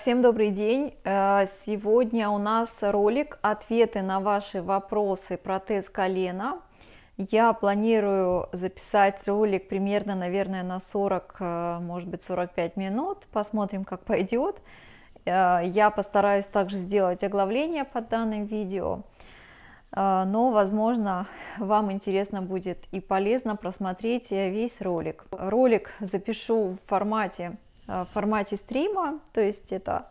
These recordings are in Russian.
Всем добрый день! Э, сегодня у нас ролик «Ответы на ваши вопросы протез колена». Я планирую записать ролик примерно, наверное, на 40, э, может быть, 45 минут. Посмотрим, как пойдет. Э, я постараюсь также сделать оглавление под данным видео. Но, возможно, вам интересно будет и полезно просмотреть весь ролик. Ролик запишу в формате Э, в формате стрима, то есть это,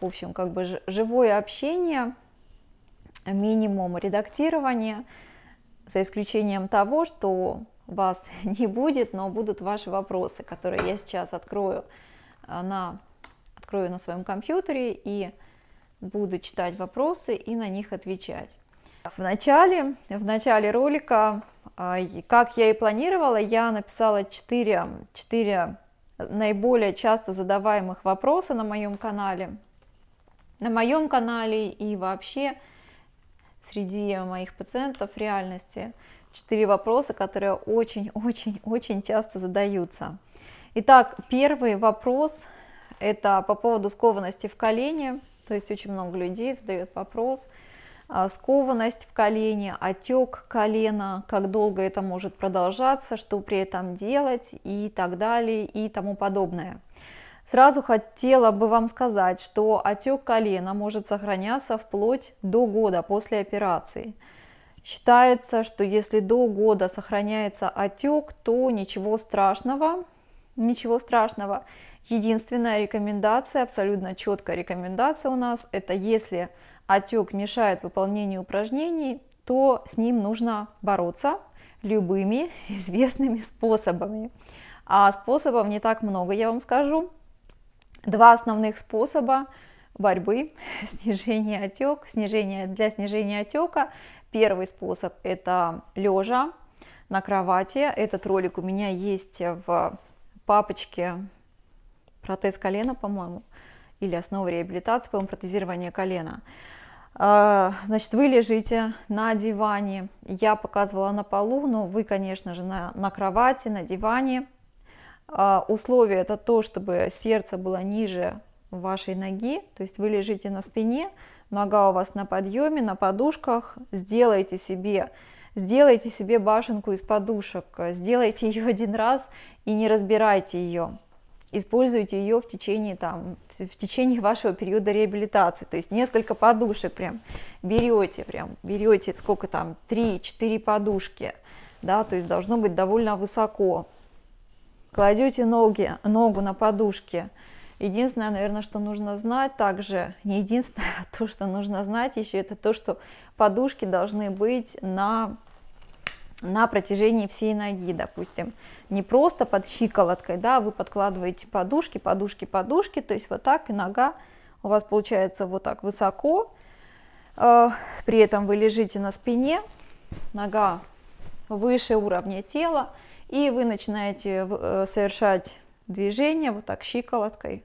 в общем, как бы живое общение, минимум редактирования, за исключением того, что вас не будет, но будут ваши вопросы, которые я сейчас открою э, на, открою на своем компьютере и буду читать вопросы и на них отвечать. В начале, в начале ролика, э, как я и планировала, я написала 4, 4 наиболее часто задаваемых вопроса на моем канале. На моем канале и вообще среди моих пациентов в реальности четыре вопроса, которые очень-очень-очень часто задаются. Итак, первый вопрос – это по поводу скованности в колене. То есть очень много людей задает вопрос – а, скованность в колене, отек колена, как долго это может продолжаться, что при этом делать и так далее и тому подобное. Сразу хотела бы вам сказать, что отек колена может сохраняться вплоть до года после операции. Считается, что если до года сохраняется отек, то ничего страшного, ничего страшного. Единственная рекомендация, абсолютно четкая рекомендация у нас, это если отек мешает выполнению упражнений, то с ним нужно бороться любыми известными способами. А способов не так много, я вам скажу. Два основных способа борьбы, снижение отек, снижение, для снижения отека. Первый способ – это лежа на кровати. Этот ролик у меня есть в папочке протез колена, по-моему или основы реабилитации по протезированию колена. А, значит, вы лежите на диване, я показывала на полу, но вы, конечно же, на, на кровати, на диване. А, условие это то, чтобы сердце было ниже вашей ноги, то есть вы лежите на спине, нога у вас на подъеме, на подушках, сделайте себе сделайте себе башенку из подушек, сделайте ее один раз и не разбирайте ее используйте ее в течение, там, в течение вашего периода реабилитации. То есть несколько подушек прям берете, прям берете сколько там, 3-4 подушки, да, то есть должно быть довольно высоко. Кладете ноги, ногу на подушке. Единственное, наверное, что нужно знать также, не единственное, а то, что нужно знать еще, это то, что подушки должны быть на на протяжении всей ноги, допустим. Не просто под щиколоткой, да, вы подкладываете подушки, подушки, подушки, то есть вот так и нога у вас получается вот так высоко, а, при этом вы лежите на спине, нога выше уровня тела, и вы начинаете э, совершать движение вот так щиколоткой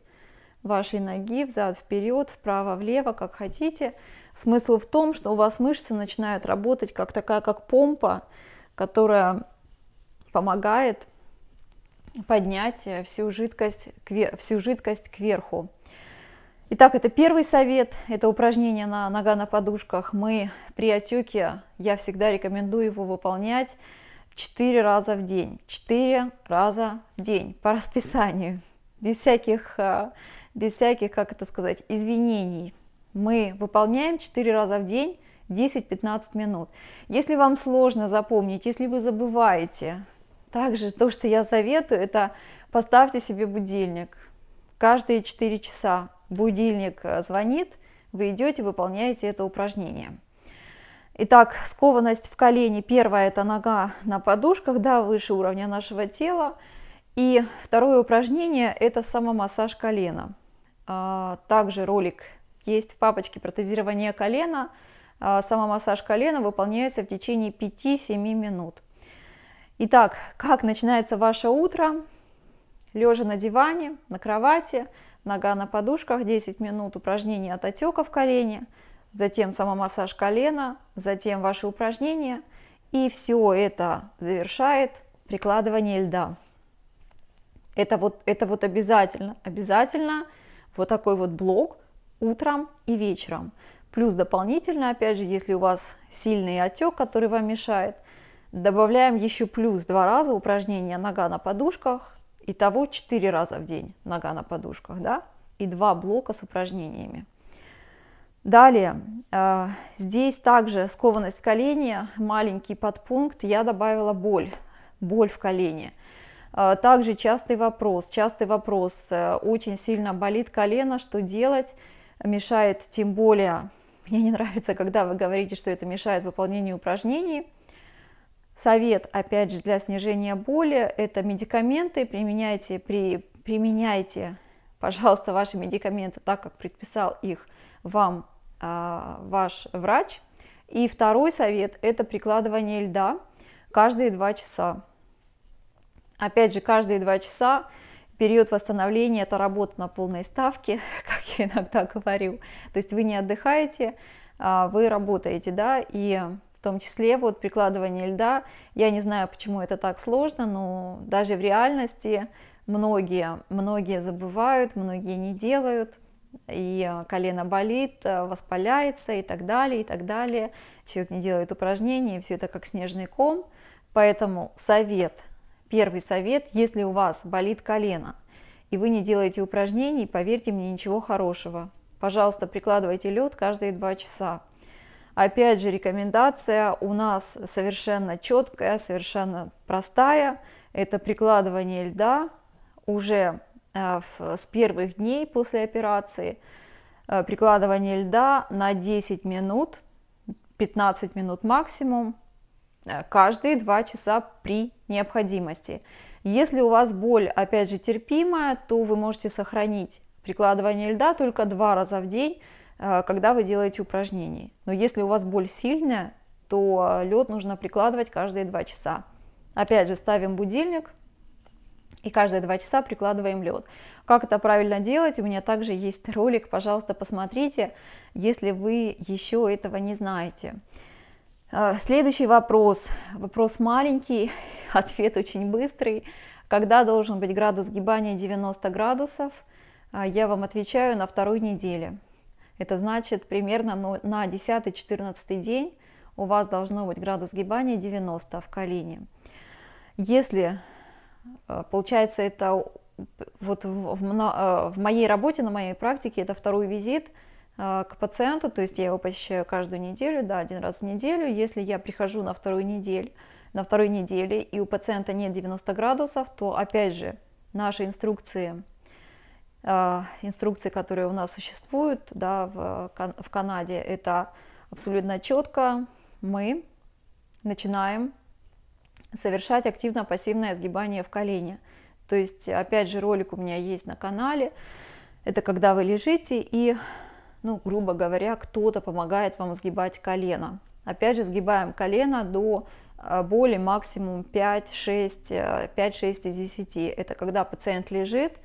вашей ноги взад вперед вправо влево как хотите смысл в том что у вас мышцы начинают работать как такая как помпа которая помогает поднять э, всю жидкость, всю жидкость кверху. Итак, это первый совет, это упражнение на нога на подушках. Мы при отеке, я всегда рекомендую его выполнять 4 раза в день. 4 раза в день по расписанию, без всяких, э, без всяких, как это сказать, извинений. Мы выполняем 4 раза в день 10-15 минут. Если вам сложно запомнить, если вы забываете, также то, что я советую, это поставьте себе будильник. Каждые 4 часа будильник э, звонит, вы идете, выполняете это упражнение. Итак, скованность в колене. Первое – это нога на подушках, да, выше уровня нашего тела. И второе упражнение – это самомассаж колена. А, также ролик есть в папочке протезирования колена – а, массаж колена выполняется в течение 5-7 минут. Итак, как начинается ваше утро? Лежа на диване, на кровати, нога на подушках, 10 минут упражнений от отека в колене, затем самомассаж колена, затем ваши упражнения. И все это завершает прикладывание льда. Это вот, это вот обязательно, обязательно вот такой вот блок утром и вечером. Плюс дополнительно, опять же, если у вас сильный отек, который вам мешает, добавляем еще плюс два раза упражнения нога на подушках. Итого четыре раза в день нога на подушках, да, и два блока с упражнениями. Далее, э, здесь также скованность коленя, маленький подпункт, я добавила боль, боль в колене. Э, также частый вопрос, частый вопрос, э, очень сильно болит колено, что делать, мешает тем более мне не нравится, когда вы говорите, что это мешает выполнению упражнений. Совет, опять же, для снижения боли – это медикаменты. Применяйте, при, применяйте, пожалуйста, ваши медикаменты так, как предписал их вам э, ваш врач. И второй совет – это прикладывание льда каждые два часа. Опять же, каждые два часа период восстановления – это работа на полной ставке, как я иногда говорю. То есть вы не отдыхаете, а, вы работаете, да, и в том числе вот прикладывание льда. Я не знаю, почему это так сложно, но даже в реальности многие, многие забывают, многие не делают, и а, колено болит, а, воспаляется и так далее, и так далее. Человек не делает упражнений, все это как снежный ком. Поэтому совет – Первый совет, если у вас болит колено, и вы не делаете упражнений, поверьте мне, ничего хорошего. Пожалуйста, прикладывайте лед каждые два часа. Опять же, рекомендация у нас совершенно четкая, совершенно простая. Это прикладывание льда уже э, с первых дней после операции. Э, прикладывание льда на 10 минут, 15 минут максимум Э, каждые два часа при необходимости. Если у вас боль, опять же, терпимая, то вы можете сохранить прикладывание льда только два раза в день, э, когда вы делаете упражнение. Но если у вас боль сильная, то лед нужно прикладывать каждые два часа. Опять же, ставим будильник и каждые два часа прикладываем лед. Как это правильно делать? У меня также есть ролик, пожалуйста, посмотрите, если вы еще этого не знаете. А, следующий вопрос. Вопрос маленький, ответ очень быстрый. Когда должен быть градус сгибания 90 градусов? А, я вам отвечаю на второй неделе. Это значит примерно ну, на 10-14 день у вас должно быть градус сгибания 90 в колене. Если, а, получается, это вот в, в, в моей работе, на моей практике, это второй визит – а, к пациенту, то есть я его посещаю каждую неделю, да, один раз в неделю. Если я прихожу на вторую неделю, на второй неделе и у пациента нет 90 градусов, то опять же наши инструкции, а, инструкции, которые у нас существуют да, в, в Канаде, это абсолютно четко мы начинаем совершать активно-пассивное сгибание в колене. То есть, опять же, ролик у меня есть на канале. Это когда вы лежите и ну, грубо говоря, кто-то помогает вам сгибать колено. Опять же, сгибаем колено до э, боли максимум 5, 6, 5, 6 из 10. Это когда пациент лежит,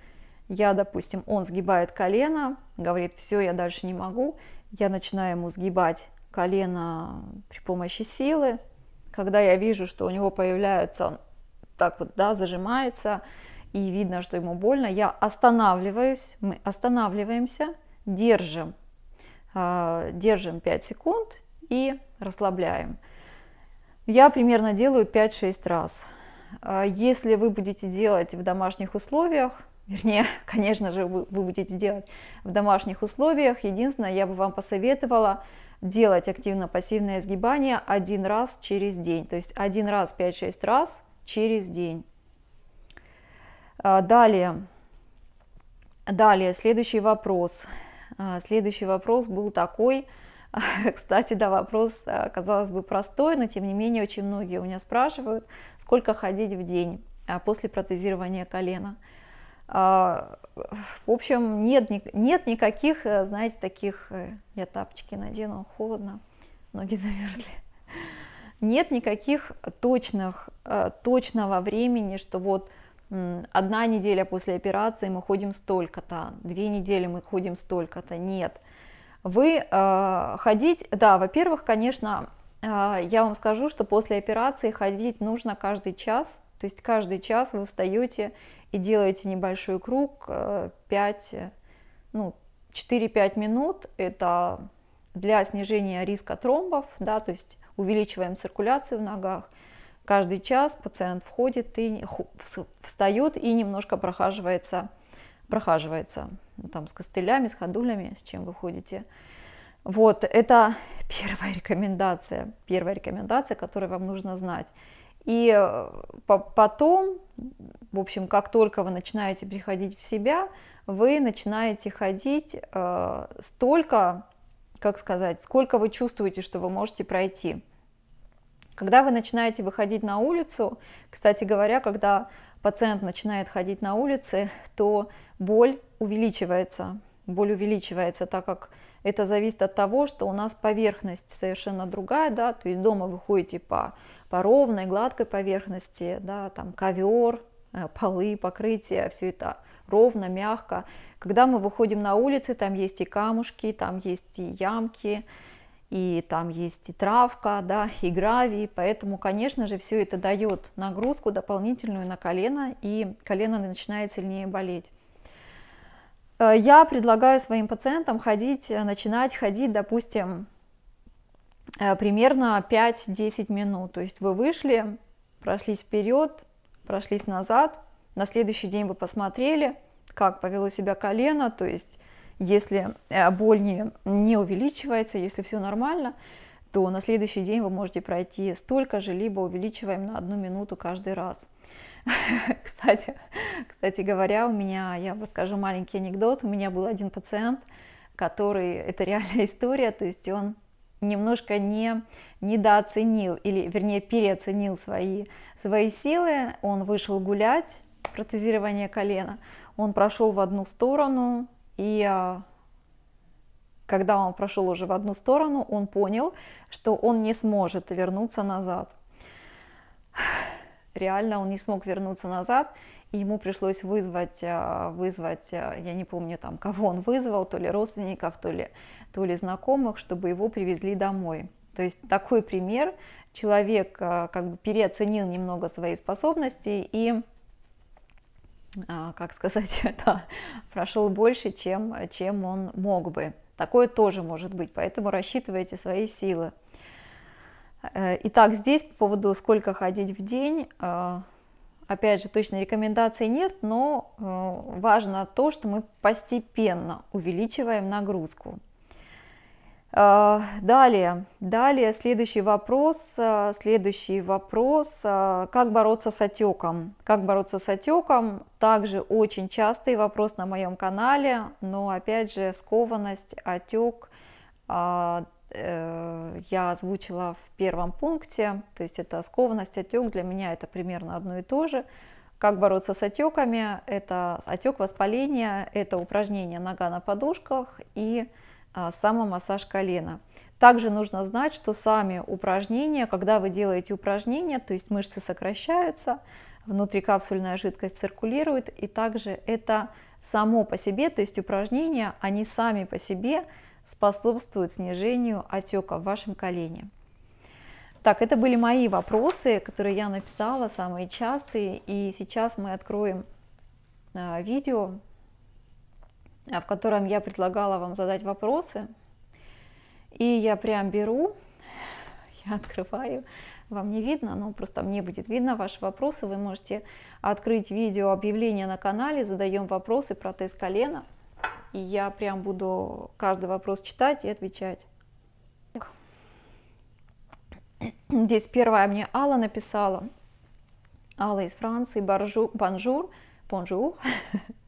я, допустим, он сгибает колено, говорит, все, я дальше не могу, я начинаю ему сгибать колено при помощи силы, когда я вижу, что у него появляется, он так вот, да, зажимается, и видно, что ему больно, я останавливаюсь, мы останавливаемся, держим а, держим 5 секунд и расслабляем. Я примерно делаю 5-6 раз. А, если вы будете делать в домашних условиях, вернее, конечно же, вы, будете делать в домашних условиях, единственное, я бы вам посоветовала делать активно-пассивное сгибание один раз через день, то есть один раз 5-6 раз через день. А, далее, далее, следующий вопрос – а, следующий вопрос был такой, кстати, да, вопрос, а, казалось бы, простой, но тем не менее очень многие у меня спрашивают, сколько ходить в день а, после протезирования колена. В общем, нет, нет никаких, э, знаете, таких, э, я тапочки надену, холодно, ноги замерзли. Нет никаких точных, э, точного времени, что вот одна неделя после операции мы ходим столько-то, две недели мы ходим столько-то, нет. Вы э, ходить, да, во-первых, конечно, э, я вам скажу, что после операции ходить нужно каждый час, то есть каждый час вы встаете и делаете небольшой круг, э, 5, ну, 4-5 минут, это для снижения риска тромбов, да, то есть увеличиваем циркуляцию в ногах, Каждый час пациент входит и встает и немножко прохаживается, прохаживается ну, там, с костылями, с ходулями, с чем вы ходите. Вот, это первая рекомендация, первая рекомендация, которую вам нужно знать. И э, потом, в общем, как только вы начинаете приходить в себя, вы начинаете ходить э, столько, как сказать, сколько вы чувствуете, что вы можете пройти. Когда вы начинаете выходить на улицу, кстати говоря, когда пациент начинает ходить на улице, то боль увеличивается. Боль увеличивается, так как это зависит от того, что у нас поверхность совершенно другая, да, то есть дома вы ходите по, по ровной, гладкой поверхности, да, там ковер, э, полы, покрытие, все это ровно, мягко. Когда мы выходим на улицы, там есть и камушки, там есть и ямки, и там есть и травка, да, и гравий, поэтому, конечно же, все это дает нагрузку дополнительную на колено, и колено начинает сильнее болеть. Э, я предлагаю своим пациентам ходить, э, начинать ходить, допустим, э, примерно 5-10 минут. То есть вы вышли, прошлись вперед, прошлись назад, на следующий день вы посмотрели, как повело себя колено, то есть если э, боль не, не увеличивается, если все нормально, то на следующий день вы можете пройти столько же, либо увеличиваем на одну минуту каждый раз. Кстати, кстати говоря, у меня, я расскажу маленький анекдот, у меня был один пациент, который, это реальная история, то есть он немножко не, недооценил, или вернее переоценил свои, свои силы, он вышел гулять, протезирование колена, он прошел в одну сторону, и э, когда он прошел уже в одну сторону, он понял, что он не сможет вернуться назад. Реально он не смог вернуться назад, и ему пришлось вызвать, э, вызвать, э, я не помню там, кого он вызвал, то ли родственников, то ли, то ли знакомых, чтобы его привезли домой. То есть такой пример, человек как бы переоценил немного свои способности и а, как сказать, да, прошел больше, чем, чем он мог бы. Такое тоже может быть, поэтому рассчитывайте свои силы. Э, итак, здесь по поводу сколько ходить в день, э, опять же, точной рекомендации нет, но э, важно то, что мы постепенно увеличиваем нагрузку. А, далее, далее следующий вопрос, а, следующий вопрос, а, как бороться с отеком. Как бороться с отеком, также очень частый вопрос на моем канале, но опять же скованность, отек, э, я озвучила в первом пункте, то есть это скованность, отек, для меня это примерно одно и то же. Как бороться с отеками, это отек воспаления, это упражнение нога на подушках и а, самомассаж колена. Также нужно знать, что сами упражнения, когда вы делаете упражнения, то есть мышцы сокращаются, внутрикапсульная жидкость циркулирует, и также это само по себе, то есть упражнения, они сами по себе способствуют снижению отека в вашем колене. Так, это были мои вопросы, которые я написала, самые частые, и сейчас мы откроем а, видео а, в котором я предлагала вам задать вопросы. И я прям беру, я открываю, вам не видно, но просто мне будет видно ваши вопросы. Вы можете открыть видео объявление на канале, задаем вопросы про тест колена. И я прям буду каждый вопрос читать и отвечать. Здесь первая мне Алла написала. Алла из Франции, Баржу, Бонжур, Бонжур.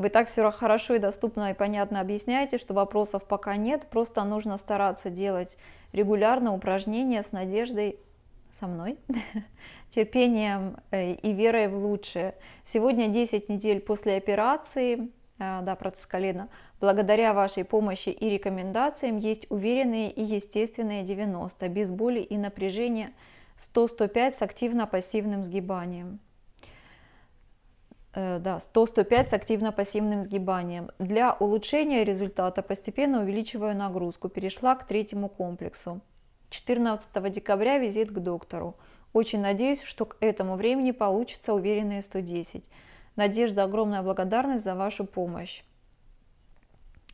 Вы так все хорошо и доступно и понятно объясняете, что вопросов пока нет, просто нужно стараться делать регулярно упражнения с надеждой со мной, терпением э, и верой в лучшее. Сегодня 10 недель после операции, э, да, протез колена, благодаря вашей помощи и рекомендациям есть уверенные и естественные 90, без боли и напряжения 100-105 с активно-пассивным сгибанием. Э, да, 100-105 с активно-пассивным сгибанием. Для улучшения результата постепенно увеличиваю нагрузку, перешла к третьему комплексу. 14 декабря визит к доктору. Очень надеюсь, что к этому времени получится уверенные 110. Надежда, огромная благодарность за вашу помощь.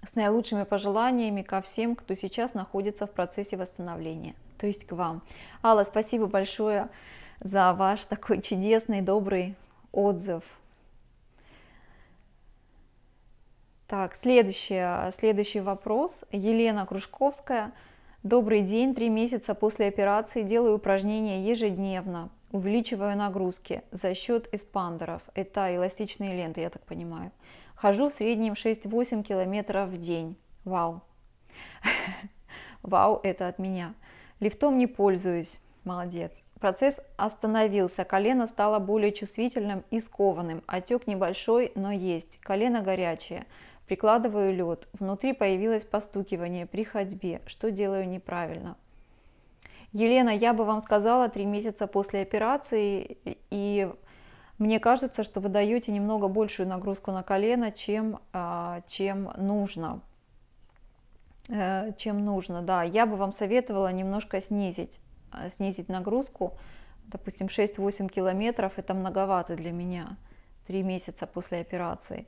С наилучшими пожеланиями ко всем, кто сейчас находится в процессе восстановления, то есть к вам. Алла, спасибо большое за ваш такой чудесный, добрый отзыв. Так, следующий, а, следующий вопрос. Елена Кружковская. Добрый день. Три месяца после операции делаю упражнения ежедневно. Увеличиваю нагрузки за счет эспандеров. Это эластичные ленты, я так понимаю. Хожу в среднем 6-8 километров в день. Вау. Вау, это от меня. Лифтом не пользуюсь. Молодец. Процесс остановился, колено стало более чувствительным и скованным, отек небольшой, но есть, колено горячее. Прикладываю лед. Внутри появилось постукивание при ходьбе. Что делаю неправильно? Елена, я бы вам сказала три месяца после операции, и мне кажется, что вы даете немного большую нагрузку на колено, чем, а, чем нужно. Э, чем нужно, да. Я бы вам советовала немножко снизить, а, снизить нагрузку. Допустим, 6-8 километров – это многовато для меня. Три месяца после операции.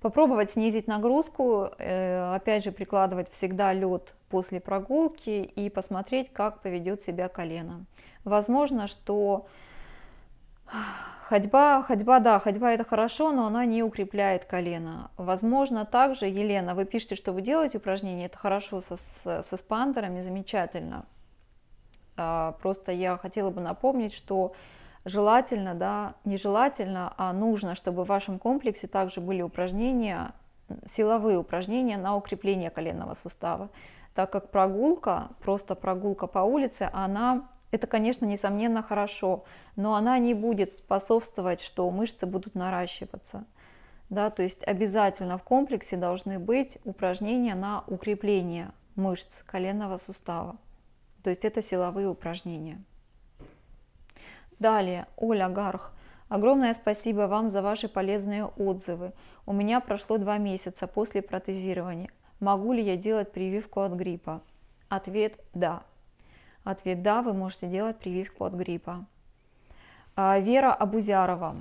Попробовать снизить нагрузку, э, опять же прикладывать всегда лед после прогулки и посмотреть, как поведет себя колено. Возможно, что ходьба, ходьба, да, ходьба это хорошо, но она не укрепляет колено. Возможно, также, Елена, вы пишете, что вы делаете упражнения, это хорошо со, с, с эспандерами, замечательно. А, просто я хотела бы напомнить, что желательно, да, нежелательно, а нужно, чтобы в вашем комплексе также были упражнения, силовые упражнения на укрепление коленного сустава, так как прогулка, просто прогулка по улице, она, это, конечно, несомненно хорошо, но она не будет способствовать, что мышцы будут наращиваться. Да, то есть обязательно в комплексе должны быть упражнения на укрепление мышц коленного сустава. То есть это силовые упражнения. Далее, Оля Гарх. Огромное спасибо вам за ваши полезные отзывы. У меня прошло два месяца после протезирования. Могу ли я делать прививку от гриппа? Ответ – да. Ответ – да, вы можете делать прививку от гриппа. А, Вера Абузярова.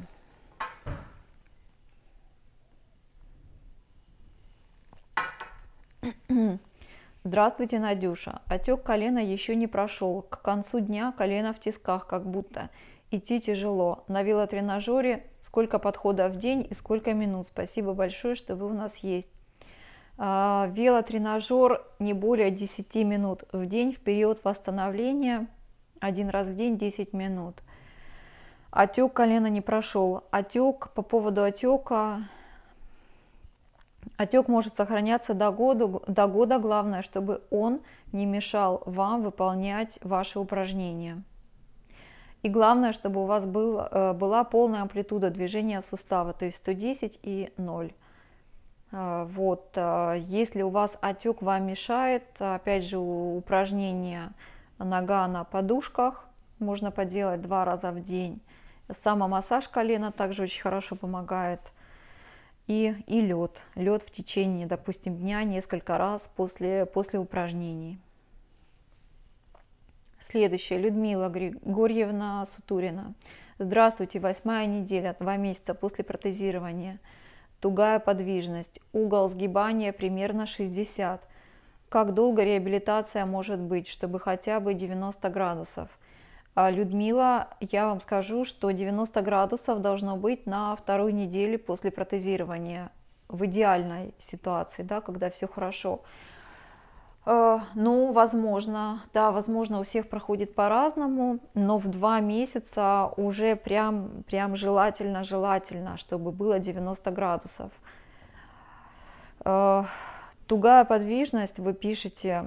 Здравствуйте, Надюша. Отек колена еще не прошел. К концу дня колено в тисках как будто. Идти тяжело. На велотренажере сколько подходов в день и сколько минут. Спасибо большое, что вы у нас есть. А, велотренажер не более 10 минут в день в период восстановления. Один раз в день 10 минут. Отек колена не прошел. Отек по поводу отека Отек может сохраняться до года, до года, главное, чтобы он не мешал вам выполнять ваши упражнения. И главное, чтобы у вас был, э, была полная амплитуда движения сустава, то есть 110 и 0. Э, вот, э, если у вас отек вам мешает, опять же, упражнение нога на подушках можно поделать два раза в день. Самомассаж колена также очень хорошо помогает – и, и лед. Лед в течение, допустим, дня несколько раз после, после упражнений. Следующая Людмила Григорьевна Сутурина. Здравствуйте, восьмая неделя, два месяца после протезирования. Тугая подвижность, угол сгибания примерно 60. Как долго реабилитация может быть, чтобы хотя бы 90 градусов? А, Людмила, я вам скажу, что 90 градусов должно быть на второй неделе после протезирования в идеальной ситуации, да, когда все хорошо. А, ну, возможно, да, возможно, у всех проходит по-разному, но в два месяца уже прям, прям желательно, желательно, чтобы было 90 градусов. А, тугая подвижность, вы пишете,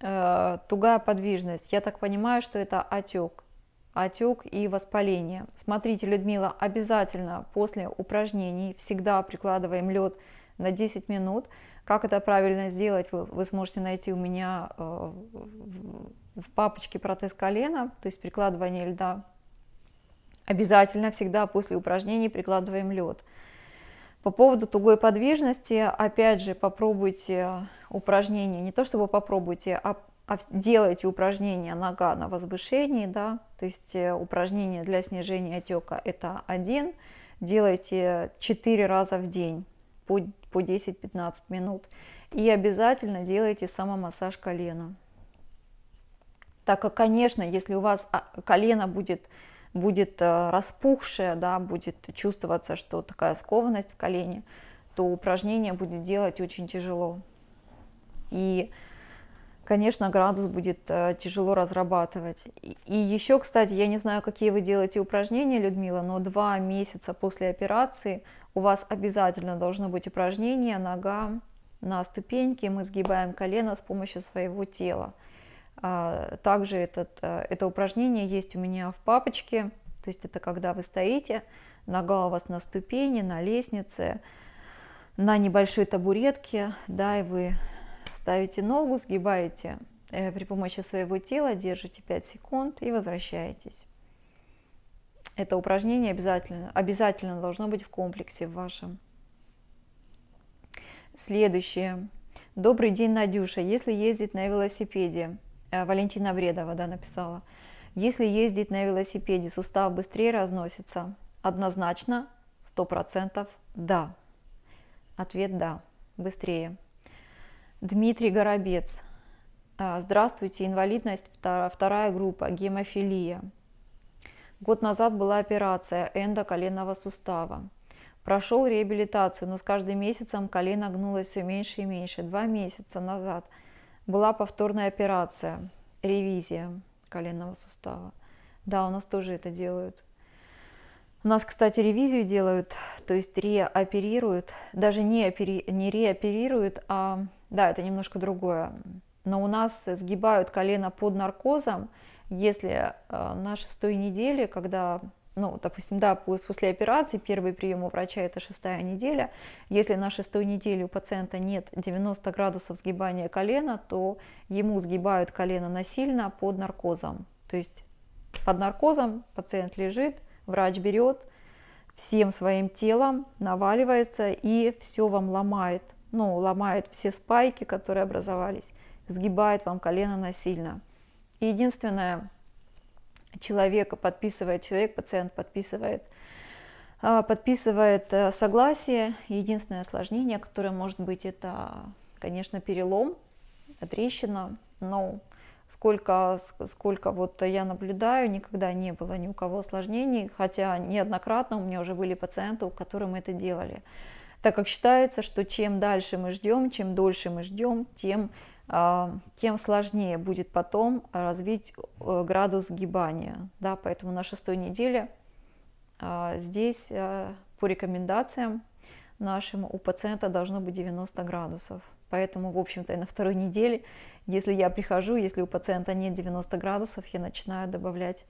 Э, тугая подвижность. Я так понимаю, что это отек. Отек и воспаление. Смотрите, Людмила, обязательно после упражнений всегда прикладываем лед на 10 минут. Как это правильно сделать, вы, вы сможете найти у меня э, в папочке протез колена, то есть прикладывание льда. Обязательно всегда после упражнений прикладываем лед. По поводу тугой подвижности, опять же, попробуйте упражнение, не то чтобы попробуйте, а, а делайте упражнение нога на возвышении, да, то есть э, упражнение для снижения отека это один, делайте 4 раза в день по, по 10-15 минут и обязательно делайте самомассаж колена. Так как, конечно, если у вас а, колено будет будет э, распухшая, да, будет чувствоваться, что такая скованность в колене, то упражнение будет делать очень тяжело. И, конечно, градус будет э, тяжело разрабатывать. И еще, кстати, я не знаю, какие вы делаете упражнения, Людмила, но два месяца после операции у вас обязательно должно быть упражнение нога на ступеньке, мы сгибаем колено с помощью своего тела. А, также этот, э, это упражнение есть у меня в папочке, то есть это когда вы стоите, нога у вас на ступени, на лестнице, на небольшой табуретке, да, и вы ставите ногу, сгибаете э, при помощи своего тела, держите 5 секунд и возвращаетесь. Это упражнение обязательно, обязательно должно быть в комплексе в вашем. Следующее. Добрый день, Надюша. Если ездить на велосипеде, Э, Валентина Бредова да, написала. Если ездить на велосипеде, сустав быстрее разносится? Однозначно, 100% да. Ответ да, быстрее. Дмитрий Горобец. «А, здравствуйте, инвалидность вторая группа, гемофилия. Год назад была операция эндоколенного сустава. Прошел реабилитацию, но с каждым месяцем колено гнулось все меньше и меньше. Два месяца назад – была повторная операция, ревизия коленного сустава. Да, у нас тоже это делают. У нас, кстати, ревизию делают, то есть реоперируют, даже не, опери, не реоперируют, а, да, это немножко другое. Но у нас сгибают колено под наркозом, если э, на шестой неделе, когда ну, допустим, да, после операции первый прием у врача это шестая неделя. Если на шестой неделе у пациента нет 90 градусов сгибания колена, то ему сгибают колено насильно под наркозом. То есть под наркозом пациент лежит, врач берет, всем своим телом наваливается и все вам ломает. Ну, ломает все спайки, которые образовались, сгибает вам колено насильно. И единственное, человека подписывает, человек, пациент подписывает, а, подписывает э, согласие. Единственное осложнение, которое может быть, это, конечно, перелом, трещина, но сколько, сколько вот я наблюдаю, никогда не было ни у кого осложнений, хотя неоднократно у меня уже были пациенты, у которых мы это делали. Так как считается, что чем дальше мы ждем, чем дольше мы ждем, тем а, тем сложнее будет потом развить э, градус сгибания. Да, поэтому на шестой неделе а, здесь э, по рекомендациям нашим у пациента должно быть 90 градусов. Поэтому, в общем-то, и на второй неделе, если я прихожу, если у пациента нет 90 градусов, я начинаю добавлять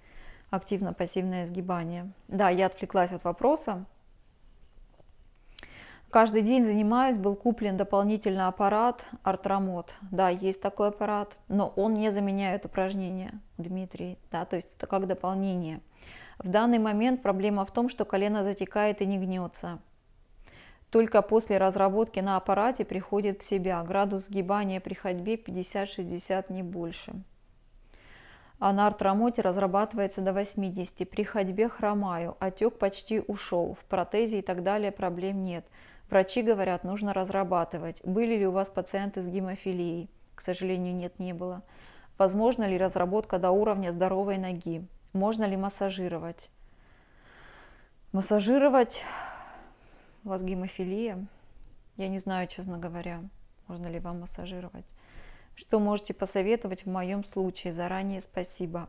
активно-пассивное сгибание. Да, я отвлеклась от вопроса. Каждый день занимаюсь, был куплен дополнительно аппарат Артрамот. Да, есть такой аппарат, но он не заменяет упражнения, Дмитрий, да, то есть это как дополнение. В данный момент проблема в том, что колено затекает и не гнется. Только после разработки на аппарате приходит в себя. Градус сгибания при ходьбе 50-60, не больше. А на артрамоте разрабатывается до 80. При ходьбе хромаю, отек почти ушел, в протезе и так далее проблем нет. Врачи говорят, нужно разрабатывать. Были ли у вас пациенты с гемофилией? К сожалению, нет, не было. Возможно ли разработка до уровня здоровой ноги? Можно ли массажировать? Массажировать? У вас гемофилия? Я не знаю, честно говоря, можно ли вам массажировать. Что можете посоветовать в моем случае? Заранее спасибо.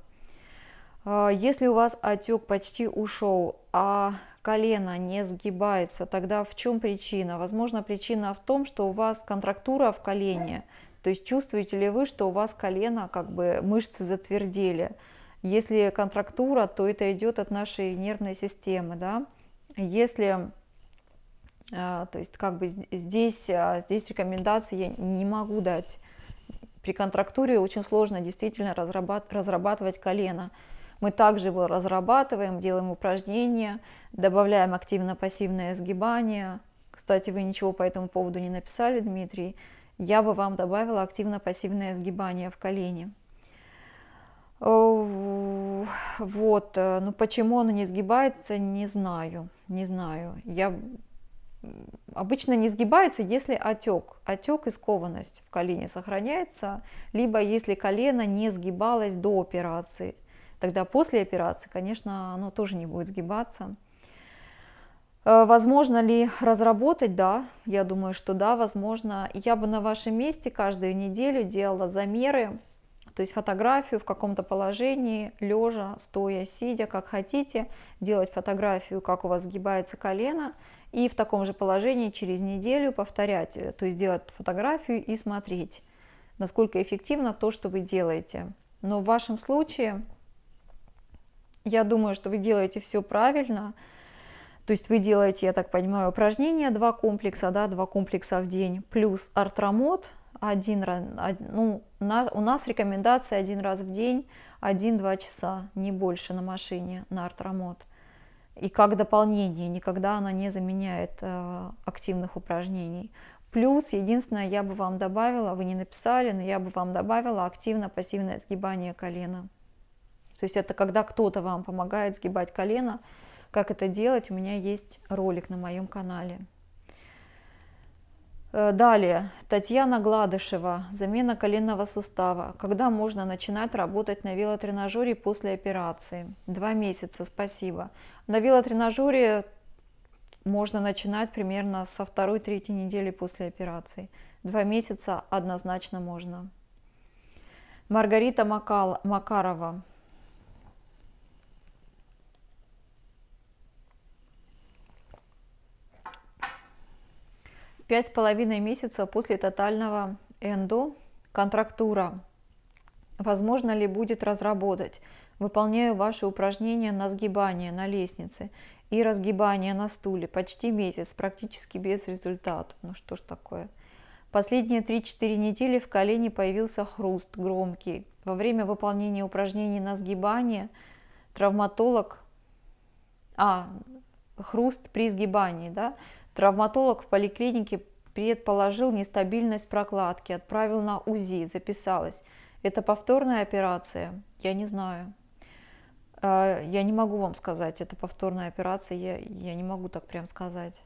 А, если у вас отек почти ушел, а колено не сгибается, тогда в чем причина? Возможно, причина в том, что у вас контрактура в колене, то есть чувствуете ли вы, что у вас колено, как бы мышцы затвердели. Если контрактура, то это идет от нашей нервной системы, да. Если а, то есть как бы здесь, а, здесь рекомендации я не могу дать. При контрактуре очень сложно действительно разрабатывать колено. Мы также его разрабатываем, делаем упражнения, добавляем активно-пассивное сгибание. Кстати, вы ничего по этому поводу не написали, Дмитрий. Я бы вам добавила активно-пассивное сгибание в колени. Э, вот, э, ну почему оно не сгибается, не знаю, не знаю. Я обычно не сгибается, если отек, отек и скованность в колене сохраняется, либо если колено не сгибалось до операции тогда после операции, конечно, оно тоже не будет сгибаться. Э, возможно ли разработать? Да, я думаю, что да, возможно. Я бы на вашем месте каждую неделю делала замеры, то есть фотографию в каком-то положении, лежа, стоя, сидя, как хотите, делать фотографию, как у вас сгибается колено, и в таком же положении через неделю повторять, э, то есть делать фотографию и смотреть, насколько эффективно то, что вы делаете. Но в вашем случае я думаю, что вы делаете все правильно. То есть вы делаете, я так понимаю, упражнения два комплекса, да, два комплекса в день, плюс артромод, один, ну, на, у нас рекомендация один раз в день, один-два часа, не больше на машине, на артромод. И как дополнение, никогда она не заменяет э, активных упражнений. Плюс, единственное, я бы вам добавила, вы не написали, но я бы вам добавила активно-пассивное сгибание колена. То есть это когда кто-то вам помогает сгибать колено. Как это делать, у меня есть ролик на моем канале. Э, далее, Татьяна Гладышева, замена коленного сустава. Когда можно начинать работать на велотренажере после операции? Два месяца, спасибо. На велотренажере можно начинать примерно со второй-третьей недели после операции. Два месяца однозначно можно. Маргарита Макал, Макарова. пять с половиной месяца после тотального эндо контрактура. Возможно ли будет разработать? Выполняю ваши упражнения на сгибание на лестнице и разгибание на стуле почти месяц, практически без результата. Ну что ж такое? Последние 3-4 недели в колене появился хруст громкий. Во время выполнения упражнений на сгибание травматолог... А, хруст при сгибании, да? Травматолог в поликлинике предположил нестабильность прокладки, отправил на УЗИ, записалась. Это повторная операция? Я не знаю. А, я не могу вам сказать, это повторная операция, я, я не могу так прям сказать.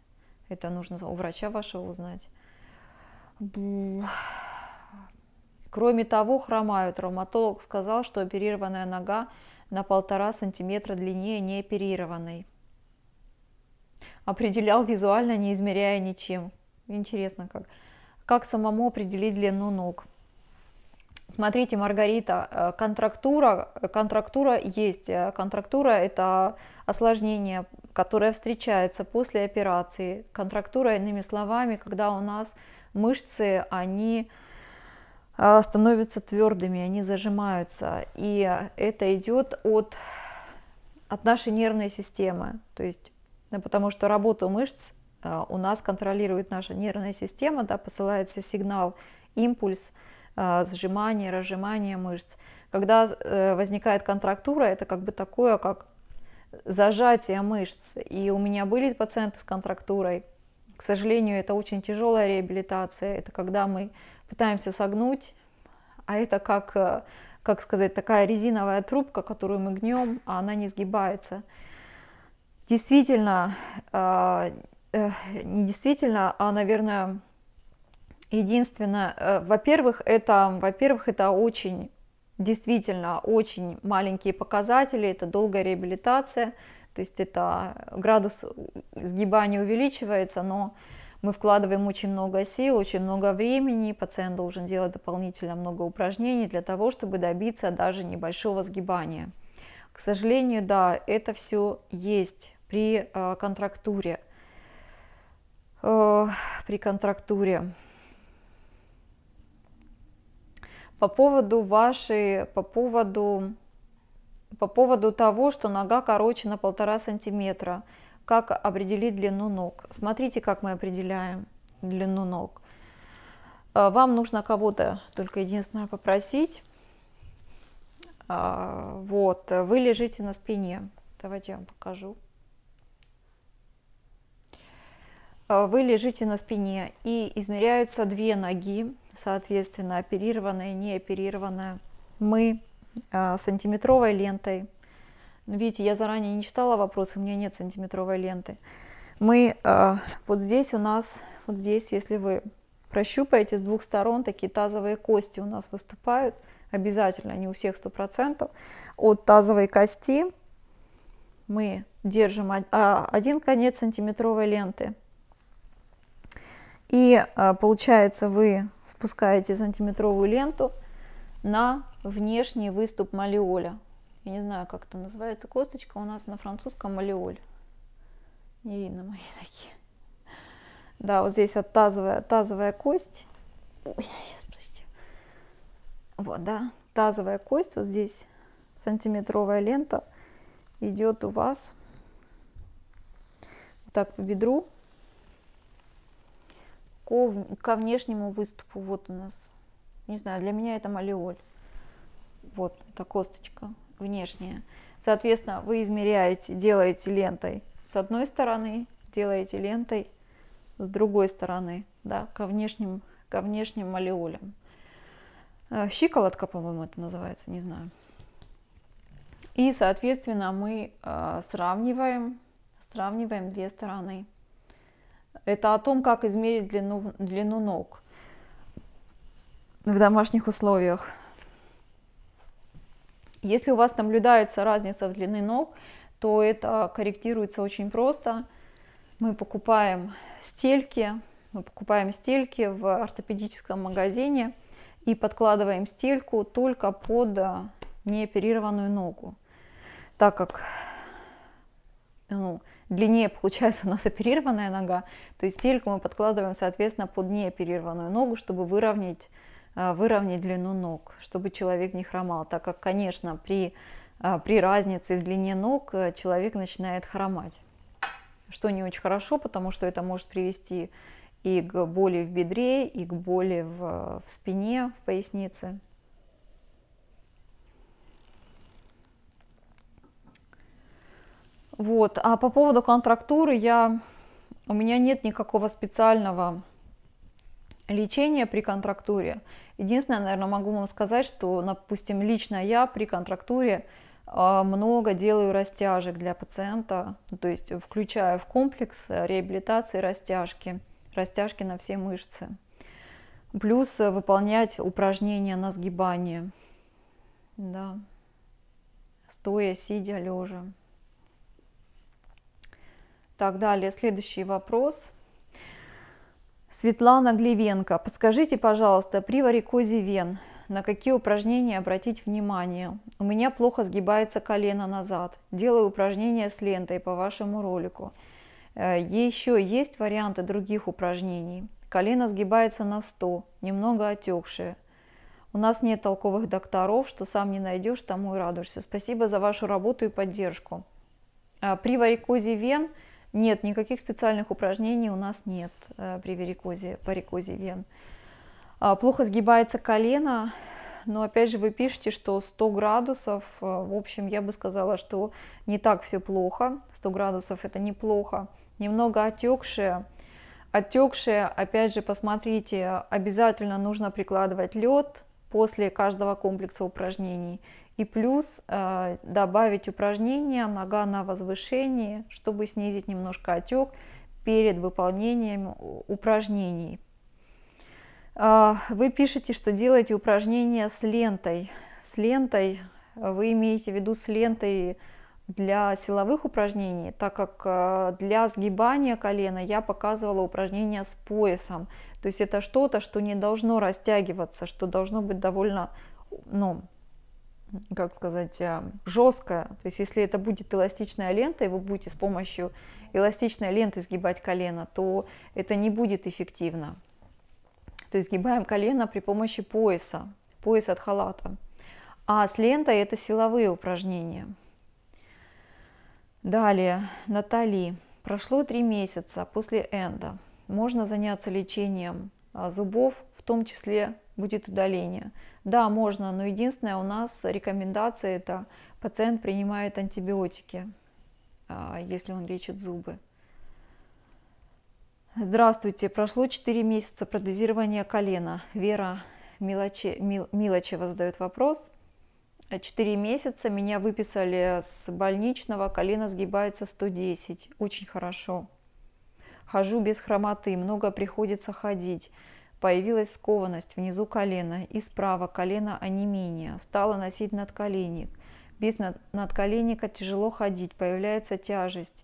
Это нужно у врача вашего узнать. Кроме того, хромаю. Травматолог сказал, что оперированная нога на полтора сантиметра длиннее неоперированной определял визуально, не измеряя ничем. Интересно как. Как самому определить длину ног? Смотрите, Маргарита, э, контрактура, э, контрактура есть. Э, контрактура – это осложнение, которое встречается после операции. Контрактура, иными словами, когда у нас мышцы, они становятся твердыми, они зажимаются. И это идет от, от нашей нервной системы. То есть Э, потому что работу мышц э, у нас контролирует наша нервная система, да, посылается сигнал, импульс, э, сжимание, разжимание мышц. Когда возникает контрактура, это как бы такое, как зажатие мышц. И у меня были пациенты с контрактурой. К сожалению, это очень тяжелая реабилитация. Это когда мы пытаемся согнуть, а это как, как сказать, такая резиновая трубка, которую мы гнем, а она не сгибается действительно, э, э, не действительно, а, наверное, единственное, э, во-первых, это, во-первых, это очень, действительно, очень маленькие показатели, это долгая реабилитация, то есть это градус сгибания увеличивается, но мы вкладываем очень много сил, очень много времени, пациент должен делать дополнительно много упражнений для того, чтобы добиться даже небольшого сгибания. К сожалению, да, это все есть при э, контрактуре. Э, при контрактуре. По поводу вашей, по поводу, по поводу того, что нога короче на полтора сантиметра. Как определить длину ног? Смотрите, как мы определяем длину ног. Э, вам нужно кого-то только единственное попросить. Вот, вы лежите на спине. Давайте я вам покажу. Э, вы лежите на спине и измеряются две ноги, соответственно, оперированная и неоперированная. Мы э, сантиметровой лентой. Видите, я заранее не читала вопрос, у меня нет сантиметровой ленты. Мы э, вот здесь у нас, вот здесь, если вы прощупаете с двух сторон, такие тазовые кости у нас выступают, обязательно, не у всех 100%, от тазовой кости мы держим а, один конец сантиметровой ленты и а, получается, вы спускаете сантиметровую ленту на внешний выступ малиоля. Я не знаю, как это называется. Косточка у нас на французском малиоль. Не видно мои такие. Да, вот здесь от тазовая, тазовая кость. Ой, вот, да, тазовая кость, вот здесь сантиметровая лента идет у вас вот так по бедру ко, ко внешнему выступу. Вот у нас, не знаю, для меня это малиоль. Вот, это косточка внешняя. Соответственно, вы измеряете, делаете лентой с одной стороны, делаете лентой с другой стороны, да, ко внешним, ко внешним малиолям. Э, щиколотка, по-моему, это называется, не знаю. И, соответственно, мы э, сравниваем, сравниваем две стороны. Это о том, как измерить длину, длину ног в домашних условиях. Если у вас наблюдается разница в длины ног, то это корректируется очень просто. Мы покупаем стельки, мы покупаем стельки в ортопедическом магазине и подкладываем стельку только под э, неоперированную ногу, так как ну, длиннее получается у нас оперированная нога, то есть стельку мы подкладываем, соответственно, под неоперированную ногу, чтобы выровнять, а, выровнять длину ног, чтобы человек не хромал, так как, конечно, при, а, при разнице в длине ног э, человек начинает хромать, что не очень хорошо, потому что это может привести и к боли в бедре, и к боли в, в спине, в пояснице. Вот. А по поводу контрактуры я... у меня нет никакого специального лечения при контрактуре. Единственное, наверное, могу вам сказать, что, допустим, лично я при контрактуре а, много делаю растяжек для пациента, ну, то есть включая в комплекс э, реабилитации растяжки, растяжки на все мышцы. Плюс э, выполнять упражнения на сгибание, да, стоя, сидя, лежа. Так, далее, следующий вопрос. Светлана Глевенко. Подскажите, пожалуйста, при варикозе вен, на какие упражнения обратить внимание? У меня плохо сгибается колено назад. Делаю упражнения с лентой по вашему ролику. Э, Еще есть варианты других упражнений. Колено сгибается на 100, немного отекшее. У нас нет толковых докторов, что сам не найдешь, тому и радуешься. Спасибо за вашу работу и поддержку. Э, при варикозе вен – нет, никаких специальных упражнений у нас нет э, при варикозе, парикозе вен. А, плохо сгибается колено, но опять же вы пишете, что 100 градусов, э, в общем, я бы сказала, что не так все плохо, 100 градусов это неплохо, немного отекшее, отекшее, опять же, посмотрите, обязательно нужно прикладывать лед после каждого комплекса упражнений – и плюс э, добавить упражнения нога на возвышении, чтобы снизить немножко отек перед выполнением упражнений. Э, вы пишете, что делаете упражнения с лентой. С лентой вы имеете в виду с лентой для силовых упражнений, так как э, для сгибания колена я показывала упражнения с поясом. То есть это что-то, что не должно растягиваться, что должно быть довольно ну, как сказать, э, жесткая. То есть если это будет эластичная лента, и вы будете с помощью эластичной ленты сгибать колено, то это не будет эффективно. То есть сгибаем колено при помощи пояса, пояс от халата. А с лентой это силовые упражнения. Далее, Натали. Прошло три месяца после энда. Можно заняться лечением а, зубов, в том числе будет удаление – да, можно, но единственное у нас рекомендация это пациент принимает антибиотики, а, если он лечит зубы. Здравствуйте, прошло 4 месяца протезирования колена. Вера Милоче, Мил, Милочева задает вопрос. 4 месяца меня выписали с больничного, колено сгибается 110, очень хорошо. Хожу без хромоты, много приходится ходить. Появилась скованность внизу колена и справа колено онемение, стала носить надколенник. Без надколенника тяжело ходить, появляется тяжесть.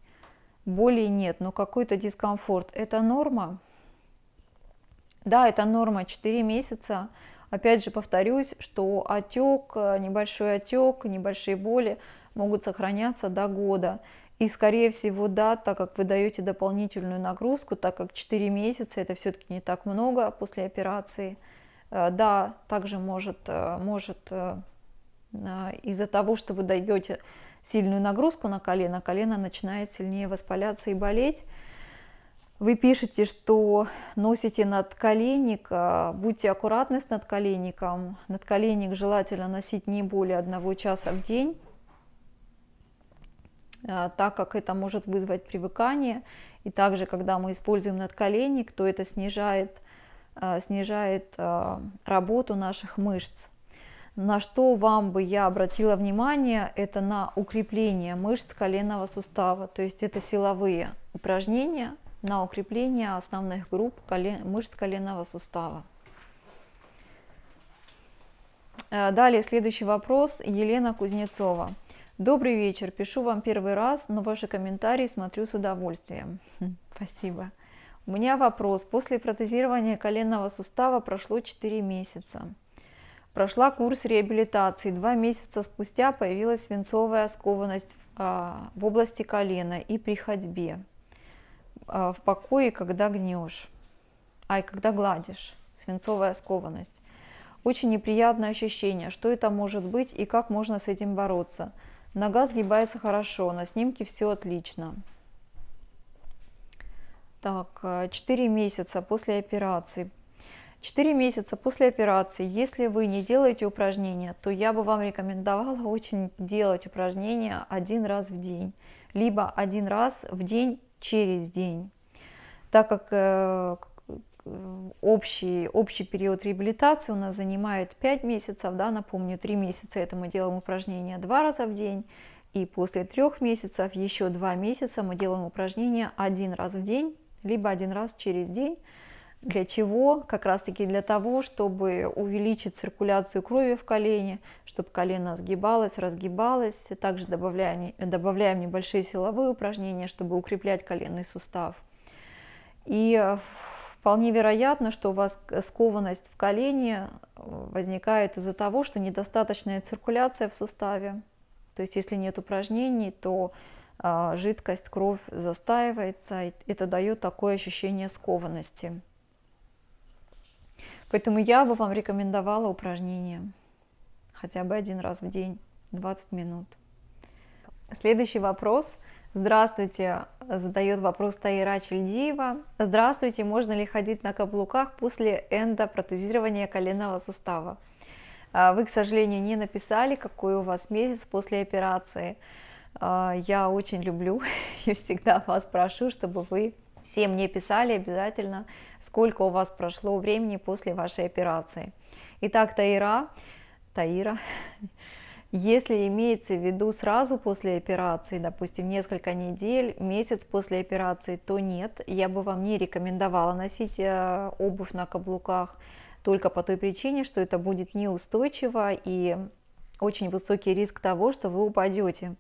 Боли нет, но какой-то дискомфорт. Это норма? Да, это норма. 4 месяца. Опять же повторюсь, что отек, э, небольшой отек, небольшие боли могут сохраняться до года. И, скорее всего, да, так как вы даете дополнительную нагрузку, так как 4 месяца это все-таки не так много после операции, э, да, также может, э, может э, из-за того, что вы даете сильную нагрузку на колено, колено начинает сильнее воспаляться и болеть. Вы пишете, что носите надколенник, будьте аккуратны с надколенником. Надколенник желательно носить не более одного часа в день а, так как это может вызвать привыкание. И также, когда мы используем надколенник, то это снижает, а, снижает а, работу наших мышц. На что вам бы я обратила внимание, это на укрепление мышц коленного сустава. То есть это силовые упражнения на укрепление основных групп колен, мышц коленного сустава. Далее следующий вопрос Елена Кузнецова. Добрый вечер, пишу вам первый раз, но ваши комментарии смотрю с удовольствием. Хм, спасибо. У меня вопрос. После протезирования коленного сустава прошло 4 месяца. Прошла курс реабилитации. Два месяца спустя появилась свинцовая скованность а, в области колена и при ходьбе. А, в покое, когда гнешь. Ай, когда гладишь. Свинцовая скованность. Очень неприятное ощущение. Что это может быть и как можно с этим бороться? Нога сгибается хорошо, на снимке все отлично. Так, 4 э, месяца после операции. 4 месяца после операции, если вы не делаете упражнения, то я бы вам рекомендовала очень делать упражнения один раз в день, либо один раз в день через день, так как э, общий, общий период реабилитации у нас занимает 5 месяцев, да, напомню, 3 месяца это мы делаем упражнения 2 раза в день, и после 3 месяцев еще 2 месяца мы делаем упражнения один раз в день, либо один раз через день. Для чего? Как раз таки для того, чтобы увеличить циркуляцию крови в колене, чтобы колено сгибалось, разгибалось. Также добавляем, добавляем небольшие силовые упражнения, чтобы укреплять коленный сустав. И э, Вполне вероятно, что у вас скованность в колене э, возникает из-за того, что недостаточная циркуляция в суставе. То есть если нет упражнений, то а, жидкость, кровь застаивается, и это дает такое ощущение скованности. Поэтому я бы вам рекомендовала упражнения хотя бы один раз в день, 20 минут. Следующий вопрос – Здравствуйте, задает вопрос Таира Чельдиева. Здравствуйте, можно ли ходить на каблуках после эндопротезирования коленного сустава? А, вы, к сожалению, не написали, какой у вас месяц после операции. А, я очень люблю и всегда вас прошу, чтобы вы все мне писали обязательно, сколько у вас прошло времени после вашей операции. Итак, Таира, Таира, Если имеется в виду сразу после операции, допустим, несколько недель, месяц после операции, то нет, я бы вам не рекомендовала носить э, обувь на каблуках только по той причине, что это будет неустойчиво и очень высокий риск того, что вы упадете.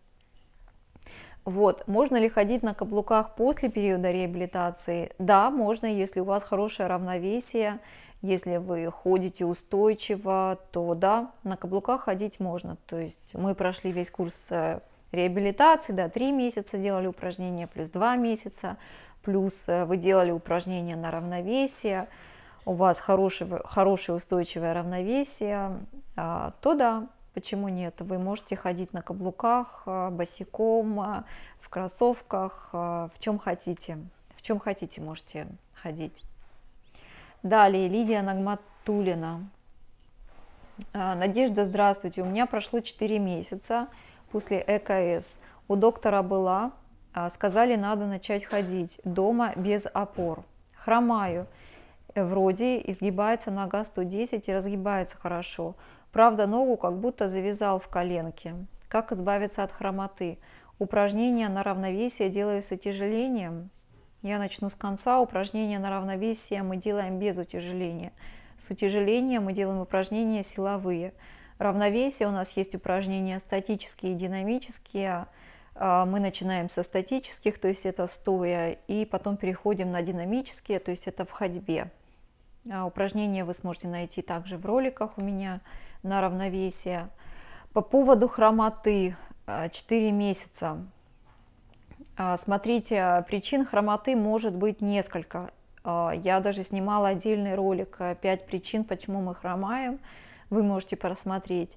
Вот, можно ли ходить на каблуках после периода реабилитации? Да, можно, если у вас хорошее равновесие, если вы ходите устойчиво, то да, на каблуках ходить можно. То есть мы прошли весь курс э, реабилитации, да, три месяца делали упражнения, плюс два месяца, плюс э, вы делали упражнения на равновесие, у вас хорошее, хорошее устойчивое равновесие, а, то да, почему нет? Вы можете ходить на каблуках, э, босиком, в кроссовках, в чем хотите. В чем хотите можете ходить. Далее, Лидия Нагматулина. А, Надежда, здравствуйте. У меня прошло 4 месяца после ЭКС. У доктора была, а, сказали, надо начать ходить дома без опор. Хромаю. Вроде изгибается нога 110 и разгибается хорошо. Правда, ногу как будто завязал в коленке. Как избавиться от хромоты? Упражнения на равновесие делаю с утяжелением. Я начну с конца. Упражнение на равновесие мы делаем без утяжеления. С утяжелением мы делаем упражнения силовые. Равновесие у нас есть упражнения статические и динамические. А, мы начинаем со статических, то есть это стоя, и потом переходим на динамические, то есть это в ходьбе. А, упражнения вы сможете найти также в роликах у меня на равновесие. По поводу хромоты 4 а, месяца а, смотрите, а, причин хромоты может быть несколько. А, я даже снимала отдельный ролик «5 причин, почему мы хромаем». Вы можете просмотреть.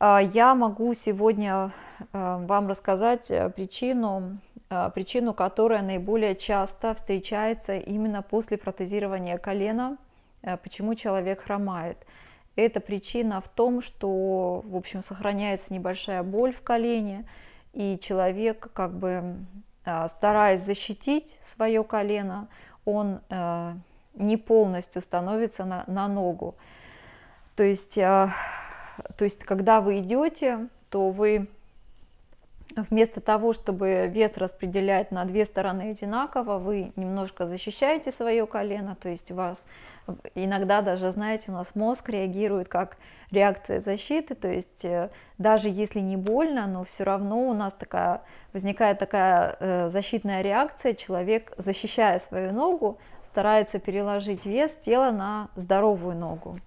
Я могу сегодня вам рассказать причину, причину, которая наиболее часто встречается именно после протезирования колена, почему человек хромает. Эта причина в том, что, в общем, сохраняется небольшая боль в колене, и человек, как бы э, стараясь защитить свое колено, он э, не полностью становится на, на ногу. То есть, э, то есть, когда вы идете, то вы вместо того, чтобы вес распределять на две стороны одинаково, вы немножко защищаете свое колено, то есть у вас иногда даже, знаете, у нас мозг реагирует как реакция защиты, то есть э, даже если не больно, но все равно у нас такая, возникает такая э, защитная реакция, человек, защищая свою ногу, старается переложить вес тела на здоровую ногу.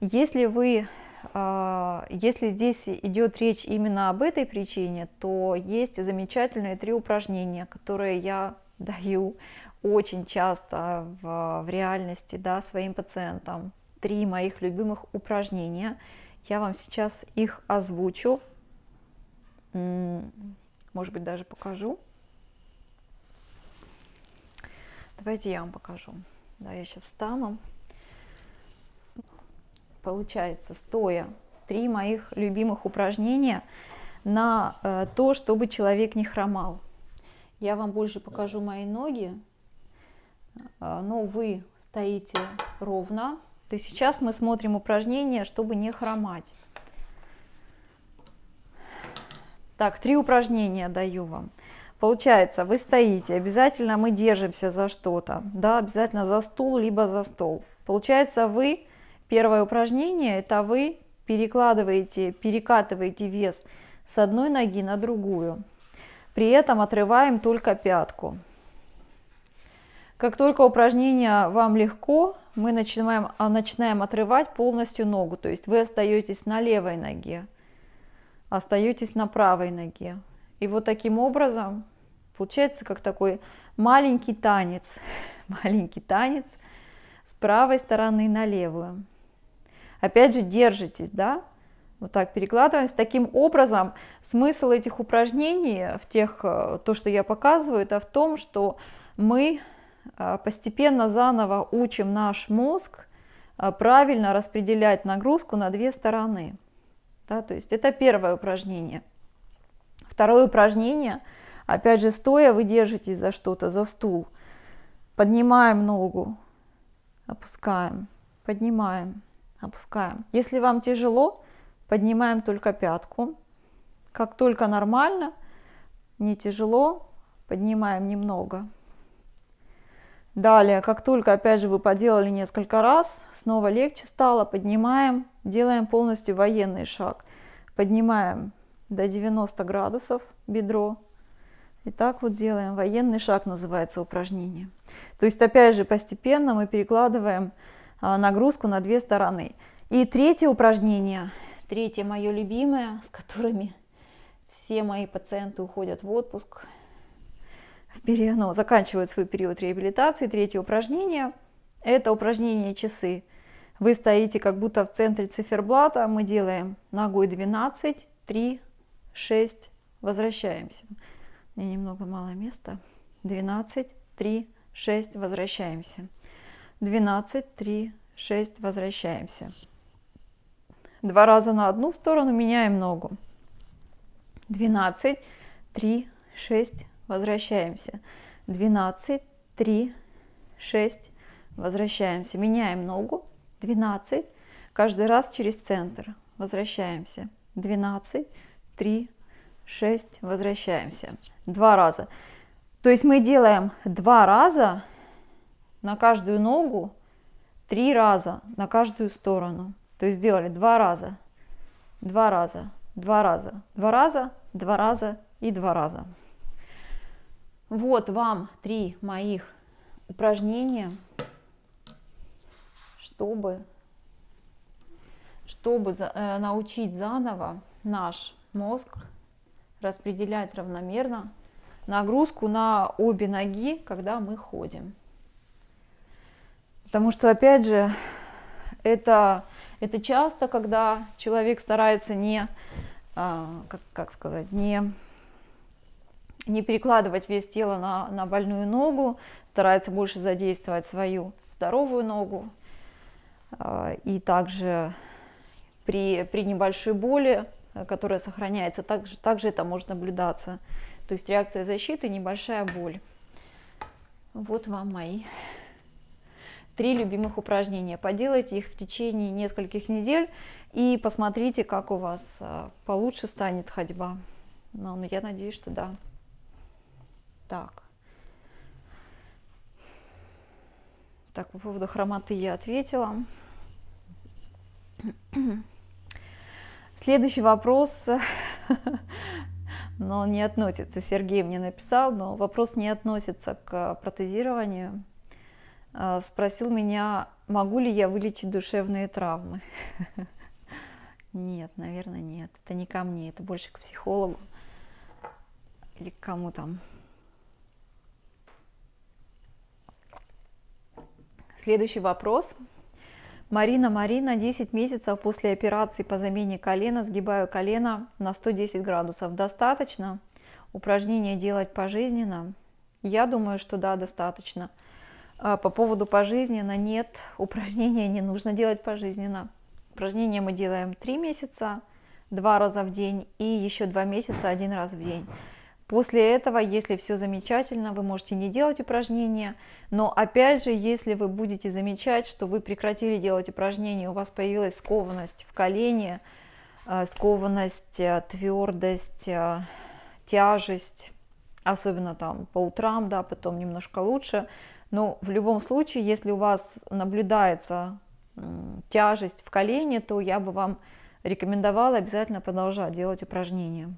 Если вы а, если здесь идет речь именно об этой причине, то есть замечательные три упражнения, которые я даю очень часто в, в реальности да, своим пациентам. Три моих любимых упражнения. Я вам сейчас их озвучу. Может быть, даже покажу. Давайте я вам покажу. Да, я сейчас встану получается стоя три моих любимых упражнения на э, то, чтобы человек не хромал. Я вам больше покажу мои ноги, э, но ну, вы стоите ровно. То есть сейчас мы смотрим упражнение, чтобы не хромать. Так, три упражнения даю вам. Получается, вы стоите, обязательно мы держимся за что-то, да, обязательно за стул, либо за стол. Получается, вы Первое упражнение – это вы перекладываете, перекатываете вес с одной ноги на другую. При этом отрываем только пятку. Как только упражнение вам легко, мы начинаем, а, начинаем отрывать полностью ногу. То есть вы остаетесь на левой ноге, остаетесь на правой ноге. И вот таким образом получается как такой маленький танец. Маленький танец с правой стороны на левую. Опять же, держитесь, да, вот так перекладываемся. Таким образом, смысл этих упражнений, в тех, э, то, что я показываю, это в том, что мы э, постепенно заново учим наш мозг э, правильно распределять нагрузку на две стороны. Да, то есть это первое упражнение. Второе упражнение, опять же, стоя вы держитесь за что-то, за стул. Поднимаем ногу, опускаем, поднимаем, опускаем. Если вам тяжело, поднимаем только пятку. Как только нормально, не тяжело, поднимаем немного. Далее, как только, опять же, вы поделали несколько раз, снова легче стало, поднимаем, делаем полностью военный шаг. Поднимаем до 90 градусов бедро. И так вот делаем. Военный шаг называется упражнение. То есть, опять же, постепенно мы перекладываем а, нагрузку на две стороны. И третье упражнение, третье мое любимое, с которыми все мои пациенты уходят в отпуск, в ну, заканчивают свой период реабилитации. Третье упражнение – это упражнение часы. Вы стоите как будто в центре циферблата, мы делаем ногой 12, 3, 6, возвращаемся. Мне немного мало места. 12, 3, 6, возвращаемся. 12, 3, 6, возвращаемся. Два раза на одну сторону меняем ногу. 12, 3, 6, возвращаемся. 12, 3, 6, возвращаемся. Меняем ногу. 12, каждый раз через центр. Возвращаемся. 12, 3, 6, возвращаемся. Два раза. То есть мы делаем два раза на каждую ногу три раза на каждую сторону. То есть сделали два раза, два раза, два раза, два раза, два раза и два раза. Вот вам три моих упражнения, чтобы, чтобы э, научить заново наш мозг распределять равномерно нагрузку на обе ноги, когда мы ходим. Потому что, опять же, это, это часто, когда человек старается не, а, как, как сказать, не, не перекладывать вес тело на, на больную ногу, старается больше задействовать свою здоровую ногу. А, и также при, при небольшой боли, э, которая сохраняется, также, также это может наблюдаться. То есть реакция защиты, небольшая боль. Вот вам мои три любимых упражнения. Поделайте их в течение нескольких недель и посмотрите, как у вас э, получше станет ходьба. Но ну, я надеюсь, что да. Так. Так, по поводу хромоты я ответила. Следующий вопрос, но он не относится, Сергей мне написал, но вопрос не относится к протезированию. Э, спросил меня, могу ли я вылечить душевные травмы. Нет, наверное, нет. Это не ко мне, это больше к психологу или к кому там. Следующий вопрос. Марина, Марина, 10 месяцев после операции по замене колена сгибаю колено на 110 градусов. Достаточно? Упражнение делать пожизненно? Я думаю, что да, достаточно. Достаточно а, по поводу пожизненно нет, упражнения не нужно делать пожизненно. Упражнения мы делаем 3 месяца, 2 раза в день и еще 2 месяца один раз в день. После этого, если все замечательно, вы можете не делать упражнения, но опять же, если вы будете замечать, что вы прекратили делать упражнения, у вас появилась скованность в колене, а, скованность, а, твердость, тяжесть, особенно там по утрам, да, потом немножко лучше – но ну, в любом случае, если у вас наблюдается тяжесть в колене, то я бы вам рекомендовала обязательно продолжать делать упражнения.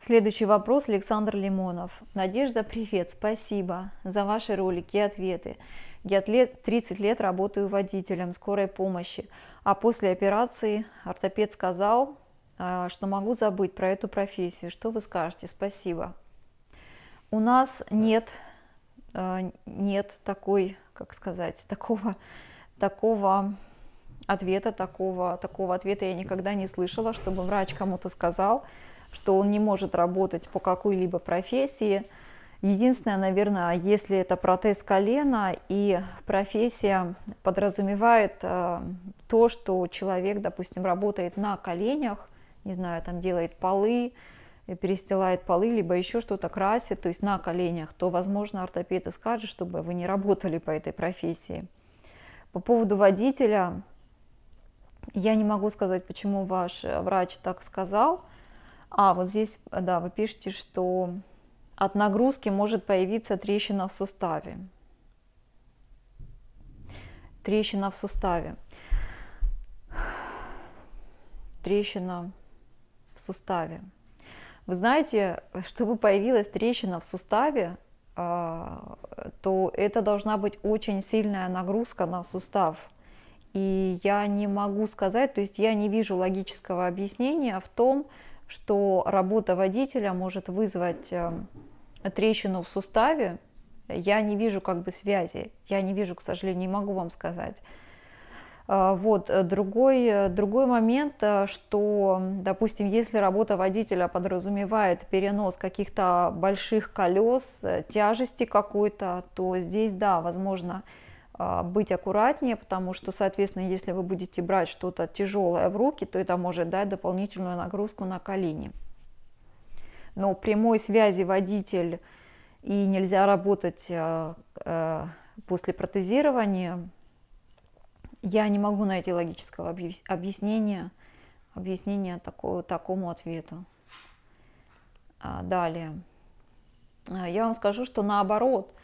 Следующий вопрос Александр Лимонов. Надежда, привет, спасибо за ваши ролики и ответы. Я 30 лет работаю водителем скорой помощи, а после операции ортопед сказал, а, что могу забыть про эту профессию. Что вы скажете? Спасибо. У нас нет а, нет такой, как сказать, такого, такого ответа, такого, такого ответа я никогда не слышала, чтобы врач кому-то сказал, что он не может работать по какой-либо профессии. Единственное, наверное, если это протез колена и профессия подразумевает а, то, что человек, допустим, работает на коленях, не знаю, там делает полы, Э, перестилает полы, либо еще что-то красит, то есть на коленях, то, возможно, ортопеды и скажет, чтобы вы не работали по этой профессии. По поводу водителя, я не могу сказать, почему ваш э, врач так сказал. А, вот здесь, да, вы пишете, что от нагрузки может появиться трещина в суставе. Трещина в суставе. Трещина в суставе. Вы знаете, чтобы появилась трещина в суставе, а, то это должна быть очень сильная нагрузка на сустав. И я не могу сказать, то есть я не вижу логического объяснения в том, что работа водителя может вызвать э, трещину в суставе. Я не вижу как бы связи, я не вижу, к сожалению, не могу вам сказать. А, вот. Э, другой, э, другой момент, э, что, допустим, если работа водителя подразумевает перенос каких-то больших колес, тяжести какой-то, то здесь, да, возможно, а, быть аккуратнее, потому что, соответственно, если вы будете брать что-то тяжелое в руки, то это может дать дополнительную нагрузку на колени. Но прямой связи водитель и нельзя работать после протезирования – я не могу найти логического объяснения, объяснения такого, такому ответу. А, далее. А, я вам скажу, что наоборот,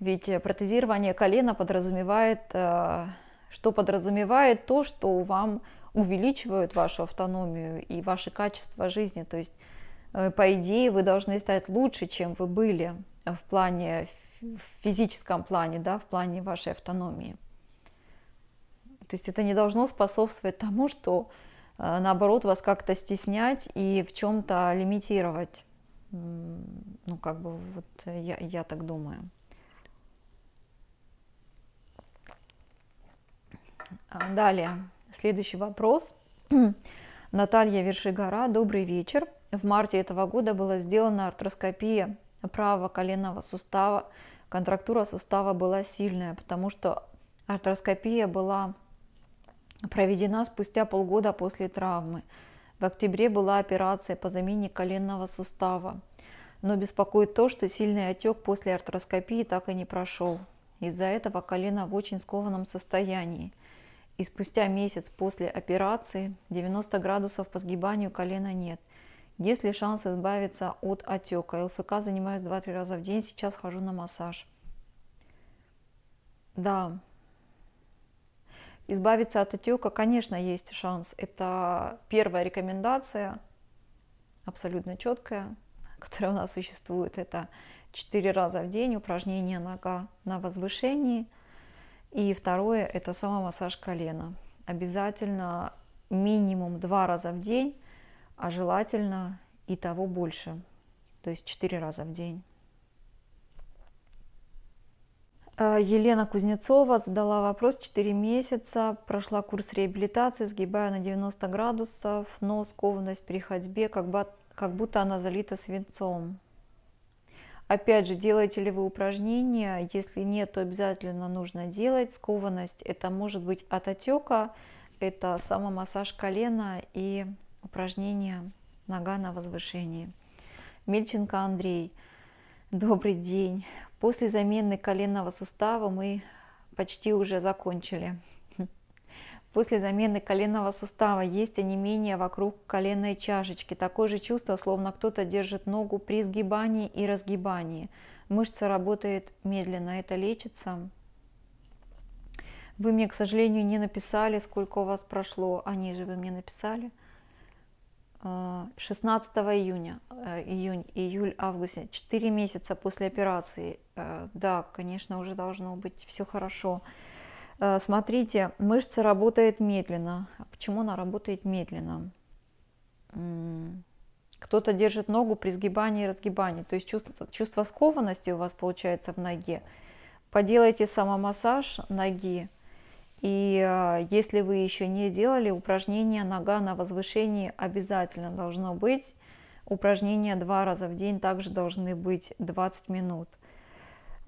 ведь протезирование колена подразумевает, э, что подразумевает то, что вам увеличивают вашу автономию и ваши качества жизни. То есть, э, по идее, вы должны стать лучше, чем вы были в плане в физическом плане, да, в плане вашей автономии. То есть это не должно способствовать тому, что э, наоборот вас как-то стеснять и в чем-то лимитировать. Ну, как бы вот я, я так думаю. А, далее, следующий вопрос. Наталья Вершигора, добрый вечер. В марте этого года была сделана артроскопия правого коленного сустава. Контрактура сустава была сильная, потому что артроскопия была проведена спустя полгода после травмы. В октябре была операция по замене коленного сустава. Но беспокоит то, что сильный отек после артроскопии так и не прошел. Из-за этого колено в очень скованном состоянии. И спустя месяц после операции 90 градусов по сгибанию колена нет. Есть ли шанс избавиться от отека? ЛФК занимаюсь 2-3 раза в день, сейчас хожу на массаж. Да, избавиться от отека, конечно, есть шанс. Это первая рекомендация, абсолютно четкая, которая у нас существует. Это 4 раза в день упражнение нога на возвышении. И второе – это самомассаж колена. Обязательно минимум 2 раза в день, а желательно и того больше. То есть 4 раза в день. А, Елена Кузнецова задала вопрос 4 месяца, прошла курс реабилитации, сгибаю на 90 градусов, но скованность при ходьбе, как, бы, как будто она залита свинцом. Опять же, делаете ли вы упражнения? Если нет, то обязательно нужно делать. Скованность – это может быть от отека, это самомассаж колена и упражнение нога на возвышении. Мельченко Андрей. Добрый день. После замены коленного сустава мы почти уже закончили. После замены коленного сустава есть онемение вокруг коленной чашечки. Такое же чувство, словно кто-то держит ногу при сгибании и разгибании. Мышца работает медленно, это лечится. Вы мне, к сожалению, не написали, сколько у вас прошло. Они же вы мне написали. 16 июня, э, июнь, июль, август, 4 месяца после операции, э, да, конечно, уже должно быть все хорошо. Э, смотрите, мышца работает медленно. Почему она работает медленно? Кто-то держит ногу при сгибании и разгибании. То есть чувство, чувство скованности у вас получается в ноге. Поделайте самомассаж ноги, и э, если вы еще не делали упражнение нога на возвышении, обязательно должно быть. Упражнения два раза в день также должны быть 20 минут.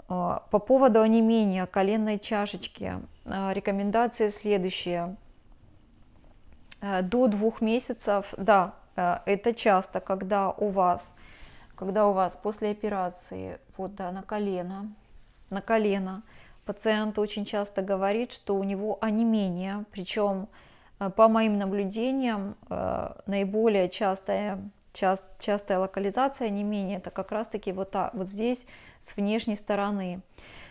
Э, по поводу онемения коленной чашечки, э, рекомендации следующие. До двух месяцев, да, это часто, когда у вас, когда у вас после операции вот, да, на колено, на колено Пациент очень часто говорит, что у него онемение, причем э, по моим наблюдениям э, наиболее частая, част, частая локализация онемения это как раз-таки вот, так, вот здесь с внешней стороны.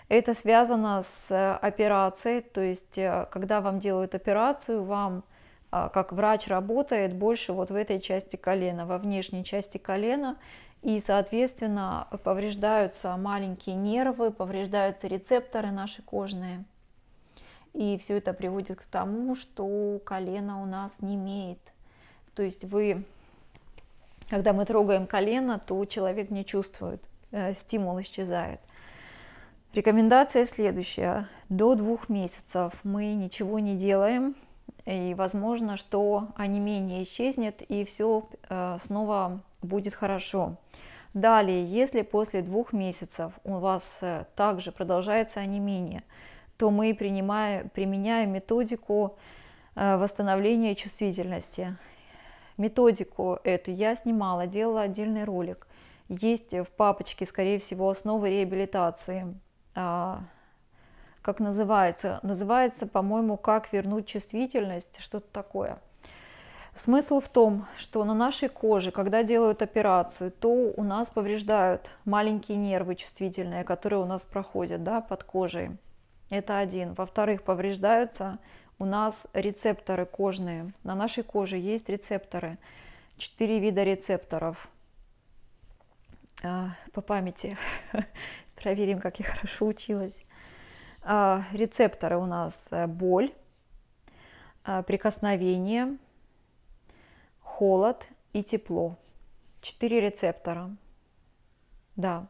Это связано с э, операцией, то есть когда вам делают операцию, вам как врач работает больше вот в этой части колена, во внешней части колена, и, соответственно, повреждаются маленькие нервы, повреждаются рецепторы наши кожные. И все это приводит к тому, что колено у нас не имеет. То есть вы, когда мы трогаем колено, то человек не чувствует, э, стимул исчезает. Рекомендация следующая. До двух месяцев мы ничего не делаем, и возможно, что онемение исчезнет, и все э, снова будет хорошо. Далее, если после двух месяцев у вас э, также продолжается онемение, то мы принимаем, применяем методику э, восстановления чувствительности. Методику эту я снимала, делала отдельный ролик. Есть в папочке, скорее всего, основы реабилитации. А, как называется? Называется, по-моему, «Как вернуть чувствительность?» Что-то такое – Смысл в том, что на нашей коже, когда делают операцию, то у нас повреждают маленькие нервы чувствительные, которые у нас проходят да, под кожей. Это один. Во-вторых, повреждаются у нас рецепторы кожные. На нашей коже есть рецепторы. Четыре вида рецепторов. А, по памяти. Проверим, как я хорошо училась. А, рецепторы у нас э, боль, а, прикосновение, холод и тепло. Четыре рецептора. Да.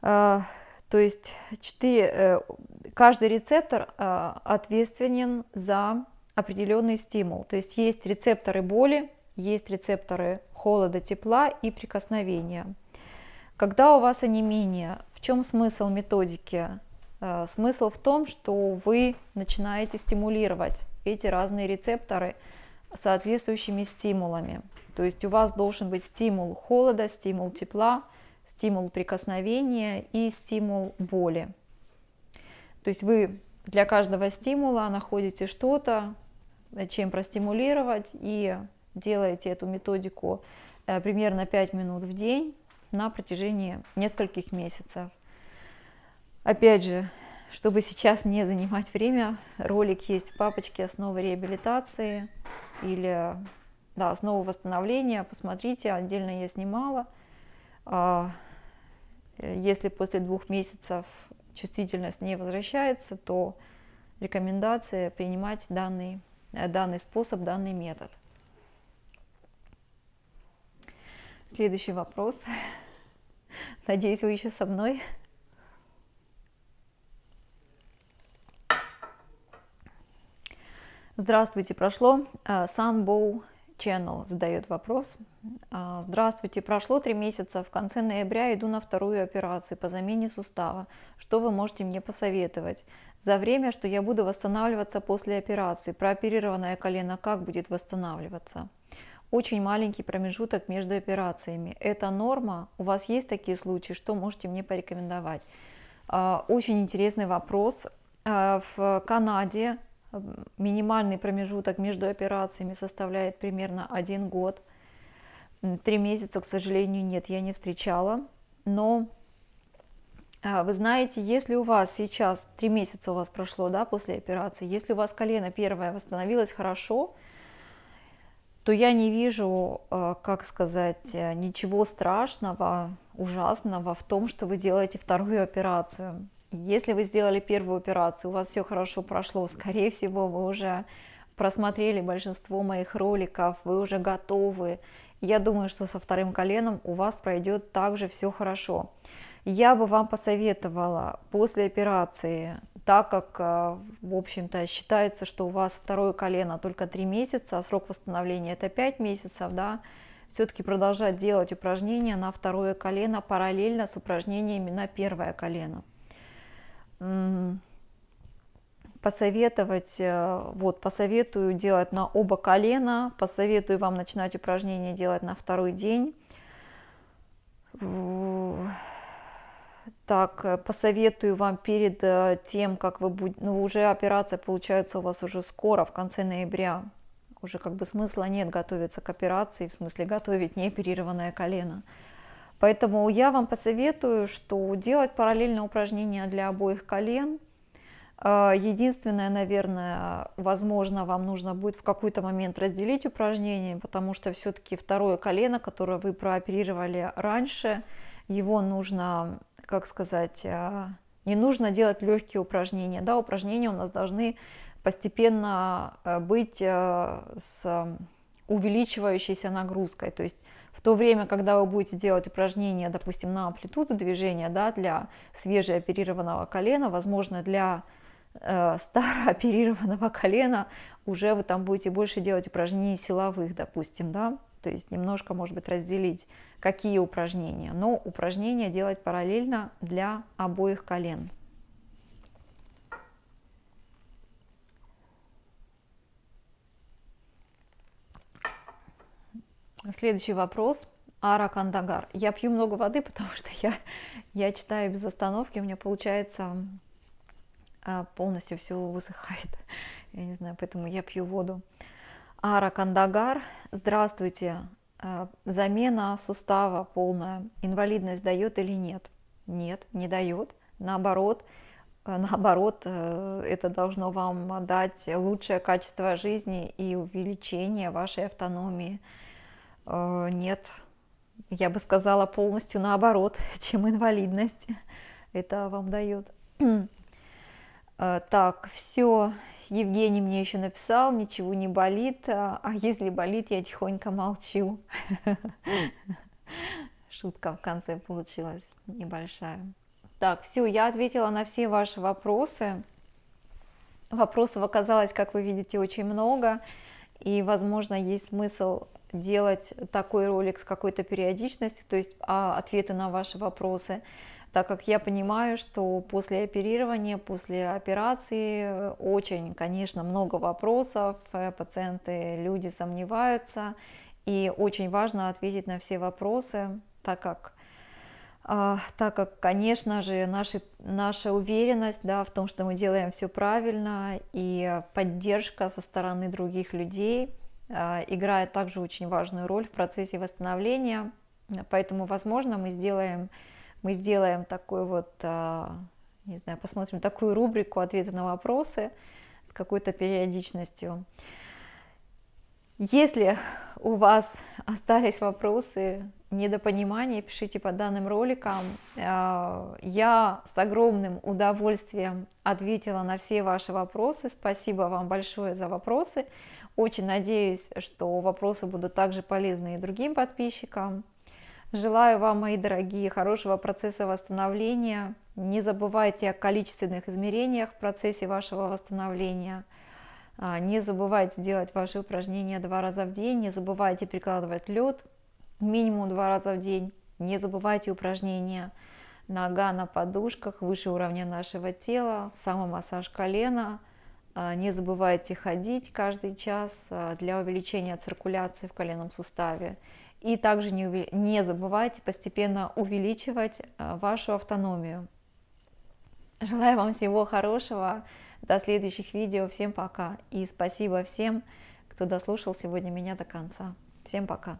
А, то есть 4, э, каждый рецептор э, ответственен за определенный стимул. То есть есть рецепторы боли, есть рецепторы холода, тепла и прикосновения. Когда у вас онемение, в чем смысл методики? Э, смысл в том, что вы начинаете стимулировать эти разные рецепторы – соответствующими стимулами. То есть у вас должен быть стимул холода, стимул тепла, стимул прикосновения и стимул боли. То есть вы для каждого стимула находите что-то, чем простимулировать, и делаете эту методику э, примерно 5 минут в день на протяжении нескольких месяцев. Опять же, чтобы сейчас не занимать время, ролик есть в папочке «Основы реабилитации» или да, «Основы восстановления». Посмотрите, отдельно я снимала. А, если после двух месяцев чувствительность не возвращается, то рекомендация принимать данный, э, данный способ, данный метод. Следующий вопрос. Надеюсь, вы еще со мной. Здравствуйте, прошло. Э, Sunbow Channel задает вопрос. Э, Здравствуйте, прошло три месяца, в конце ноября иду на вторую операцию по замене сустава. Что вы можете мне посоветовать? За время, что я буду восстанавливаться после операции, прооперированное колено как будет восстанавливаться? Очень маленький промежуток между операциями. Это норма? У вас есть такие случаи? Что можете мне порекомендовать? Э, очень интересный вопрос. В Канаде Минимальный промежуток между операциями составляет примерно один год. Три месяца, к сожалению, нет, я не встречала. Но а, вы знаете, если у вас сейчас, три месяца у вас прошло да, после операции, если у вас колено первое восстановилось хорошо, то я не вижу, а, как сказать, э, ничего страшного, ужасного в том, что вы делаете вторую операцию. Если вы сделали первую операцию, у вас все хорошо прошло, скорее всего, вы уже просмотрели большинство моих роликов, вы уже готовы. Я думаю, что со вторым коленом у вас пройдет также все хорошо. Я бы вам посоветовала после операции, так как, э, в общем-то, считается, что у вас второе колено только 3 месяца, а срок восстановления это 5 месяцев, да, все-таки продолжать делать упражнения на второе колено параллельно с упражнениями на первое колено посоветовать, э, вот, посоветую делать на оба колена, посоветую вам начинать упражнение делать на второй день. Так, э, посоветую вам перед э, тем, как вы будете, ну, уже операция получается у вас уже скоро, в конце ноября, уже как бы смысла нет готовиться к операции, в смысле готовить неоперированное колено. Поэтому я вам посоветую, что делать параллельно упражнения для обоих колен. Э, единственное, наверное, возможно, вам нужно будет в какой-то момент разделить упражнение, потому что все-таки второе колено, которое вы прооперировали раньше, его нужно, как сказать, э, не нужно делать легкие упражнения. Да, упражнения у нас должны постепенно э, быть с увеличивающейся нагрузкой. То есть в то время, когда вы будете делать упражнения, допустим, на амплитуду движения, да, для свежеоперированного колена, возможно, для э, старооперированного колена уже вы там будете больше делать упражнений силовых, допустим, да, то есть немножко, может быть, разделить, какие упражнения, но упражнения делать параллельно для обоих колен. Следующий вопрос. Ара Кандагар. Я пью много воды, потому что я, я читаю без остановки. У меня получается а, полностью все высыхает. Я не знаю, поэтому я пью воду. Ара Кандагар. Здравствуйте. А, замена сустава полная. Инвалидность дает или нет? Нет, не дает. Наоборот, а, наоборот, э, это должно вам дать лучшее качество жизни и увеличение вашей автономии. Э, нет, я бы сказала полностью наоборот, чем инвалидность это вам дает. Э, так, все, Евгений мне еще написал, ничего не болит, а, а если болит, я тихонько молчу. Шутка в конце получилась небольшая. Так, все, я ответила на все ваши вопросы. Вопросов оказалось, как вы видите, очень много и, возможно, есть смысл делать такой ролик с какой-то периодичностью, то есть а, ответы на ваши вопросы, так как я понимаю, что после оперирования, после операции э, очень, конечно, много вопросов, э, пациенты, люди сомневаются, и очень важно ответить на все вопросы, так как а, так как, конечно же, наши, наша уверенность да, в том, что мы делаем все правильно, и поддержка со стороны других людей а, играет также очень важную роль в процессе восстановления. Поэтому, возможно, мы сделаем, мы сделаем такой вот, а, не знаю, посмотрим такую рубрику ответы на вопросы с какой-то периодичностью. Если у вас остались вопросы, Недопонимание пишите под данным роликом. Э, я с огромным удовольствием ответила на все ваши вопросы. Спасибо вам большое за вопросы. Очень надеюсь, что вопросы будут также полезны и другим подписчикам. Желаю вам, мои дорогие, хорошего процесса восстановления. Не забывайте о количественных измерениях в процессе вашего восстановления. Э, не забывайте делать ваши упражнения два раза в день. Не забывайте прикладывать лед минимум два раза в день. Не забывайте упражнения нога на подушках выше уровня нашего тела, самомассаж колена. А, не забывайте ходить каждый час а, для увеличения циркуляции в коленном суставе. И также не, не забывайте постепенно увеличивать а, вашу автономию. Желаю вам всего хорошего. До следующих видео. Всем пока. И спасибо всем, кто дослушал сегодня меня до конца. Всем пока.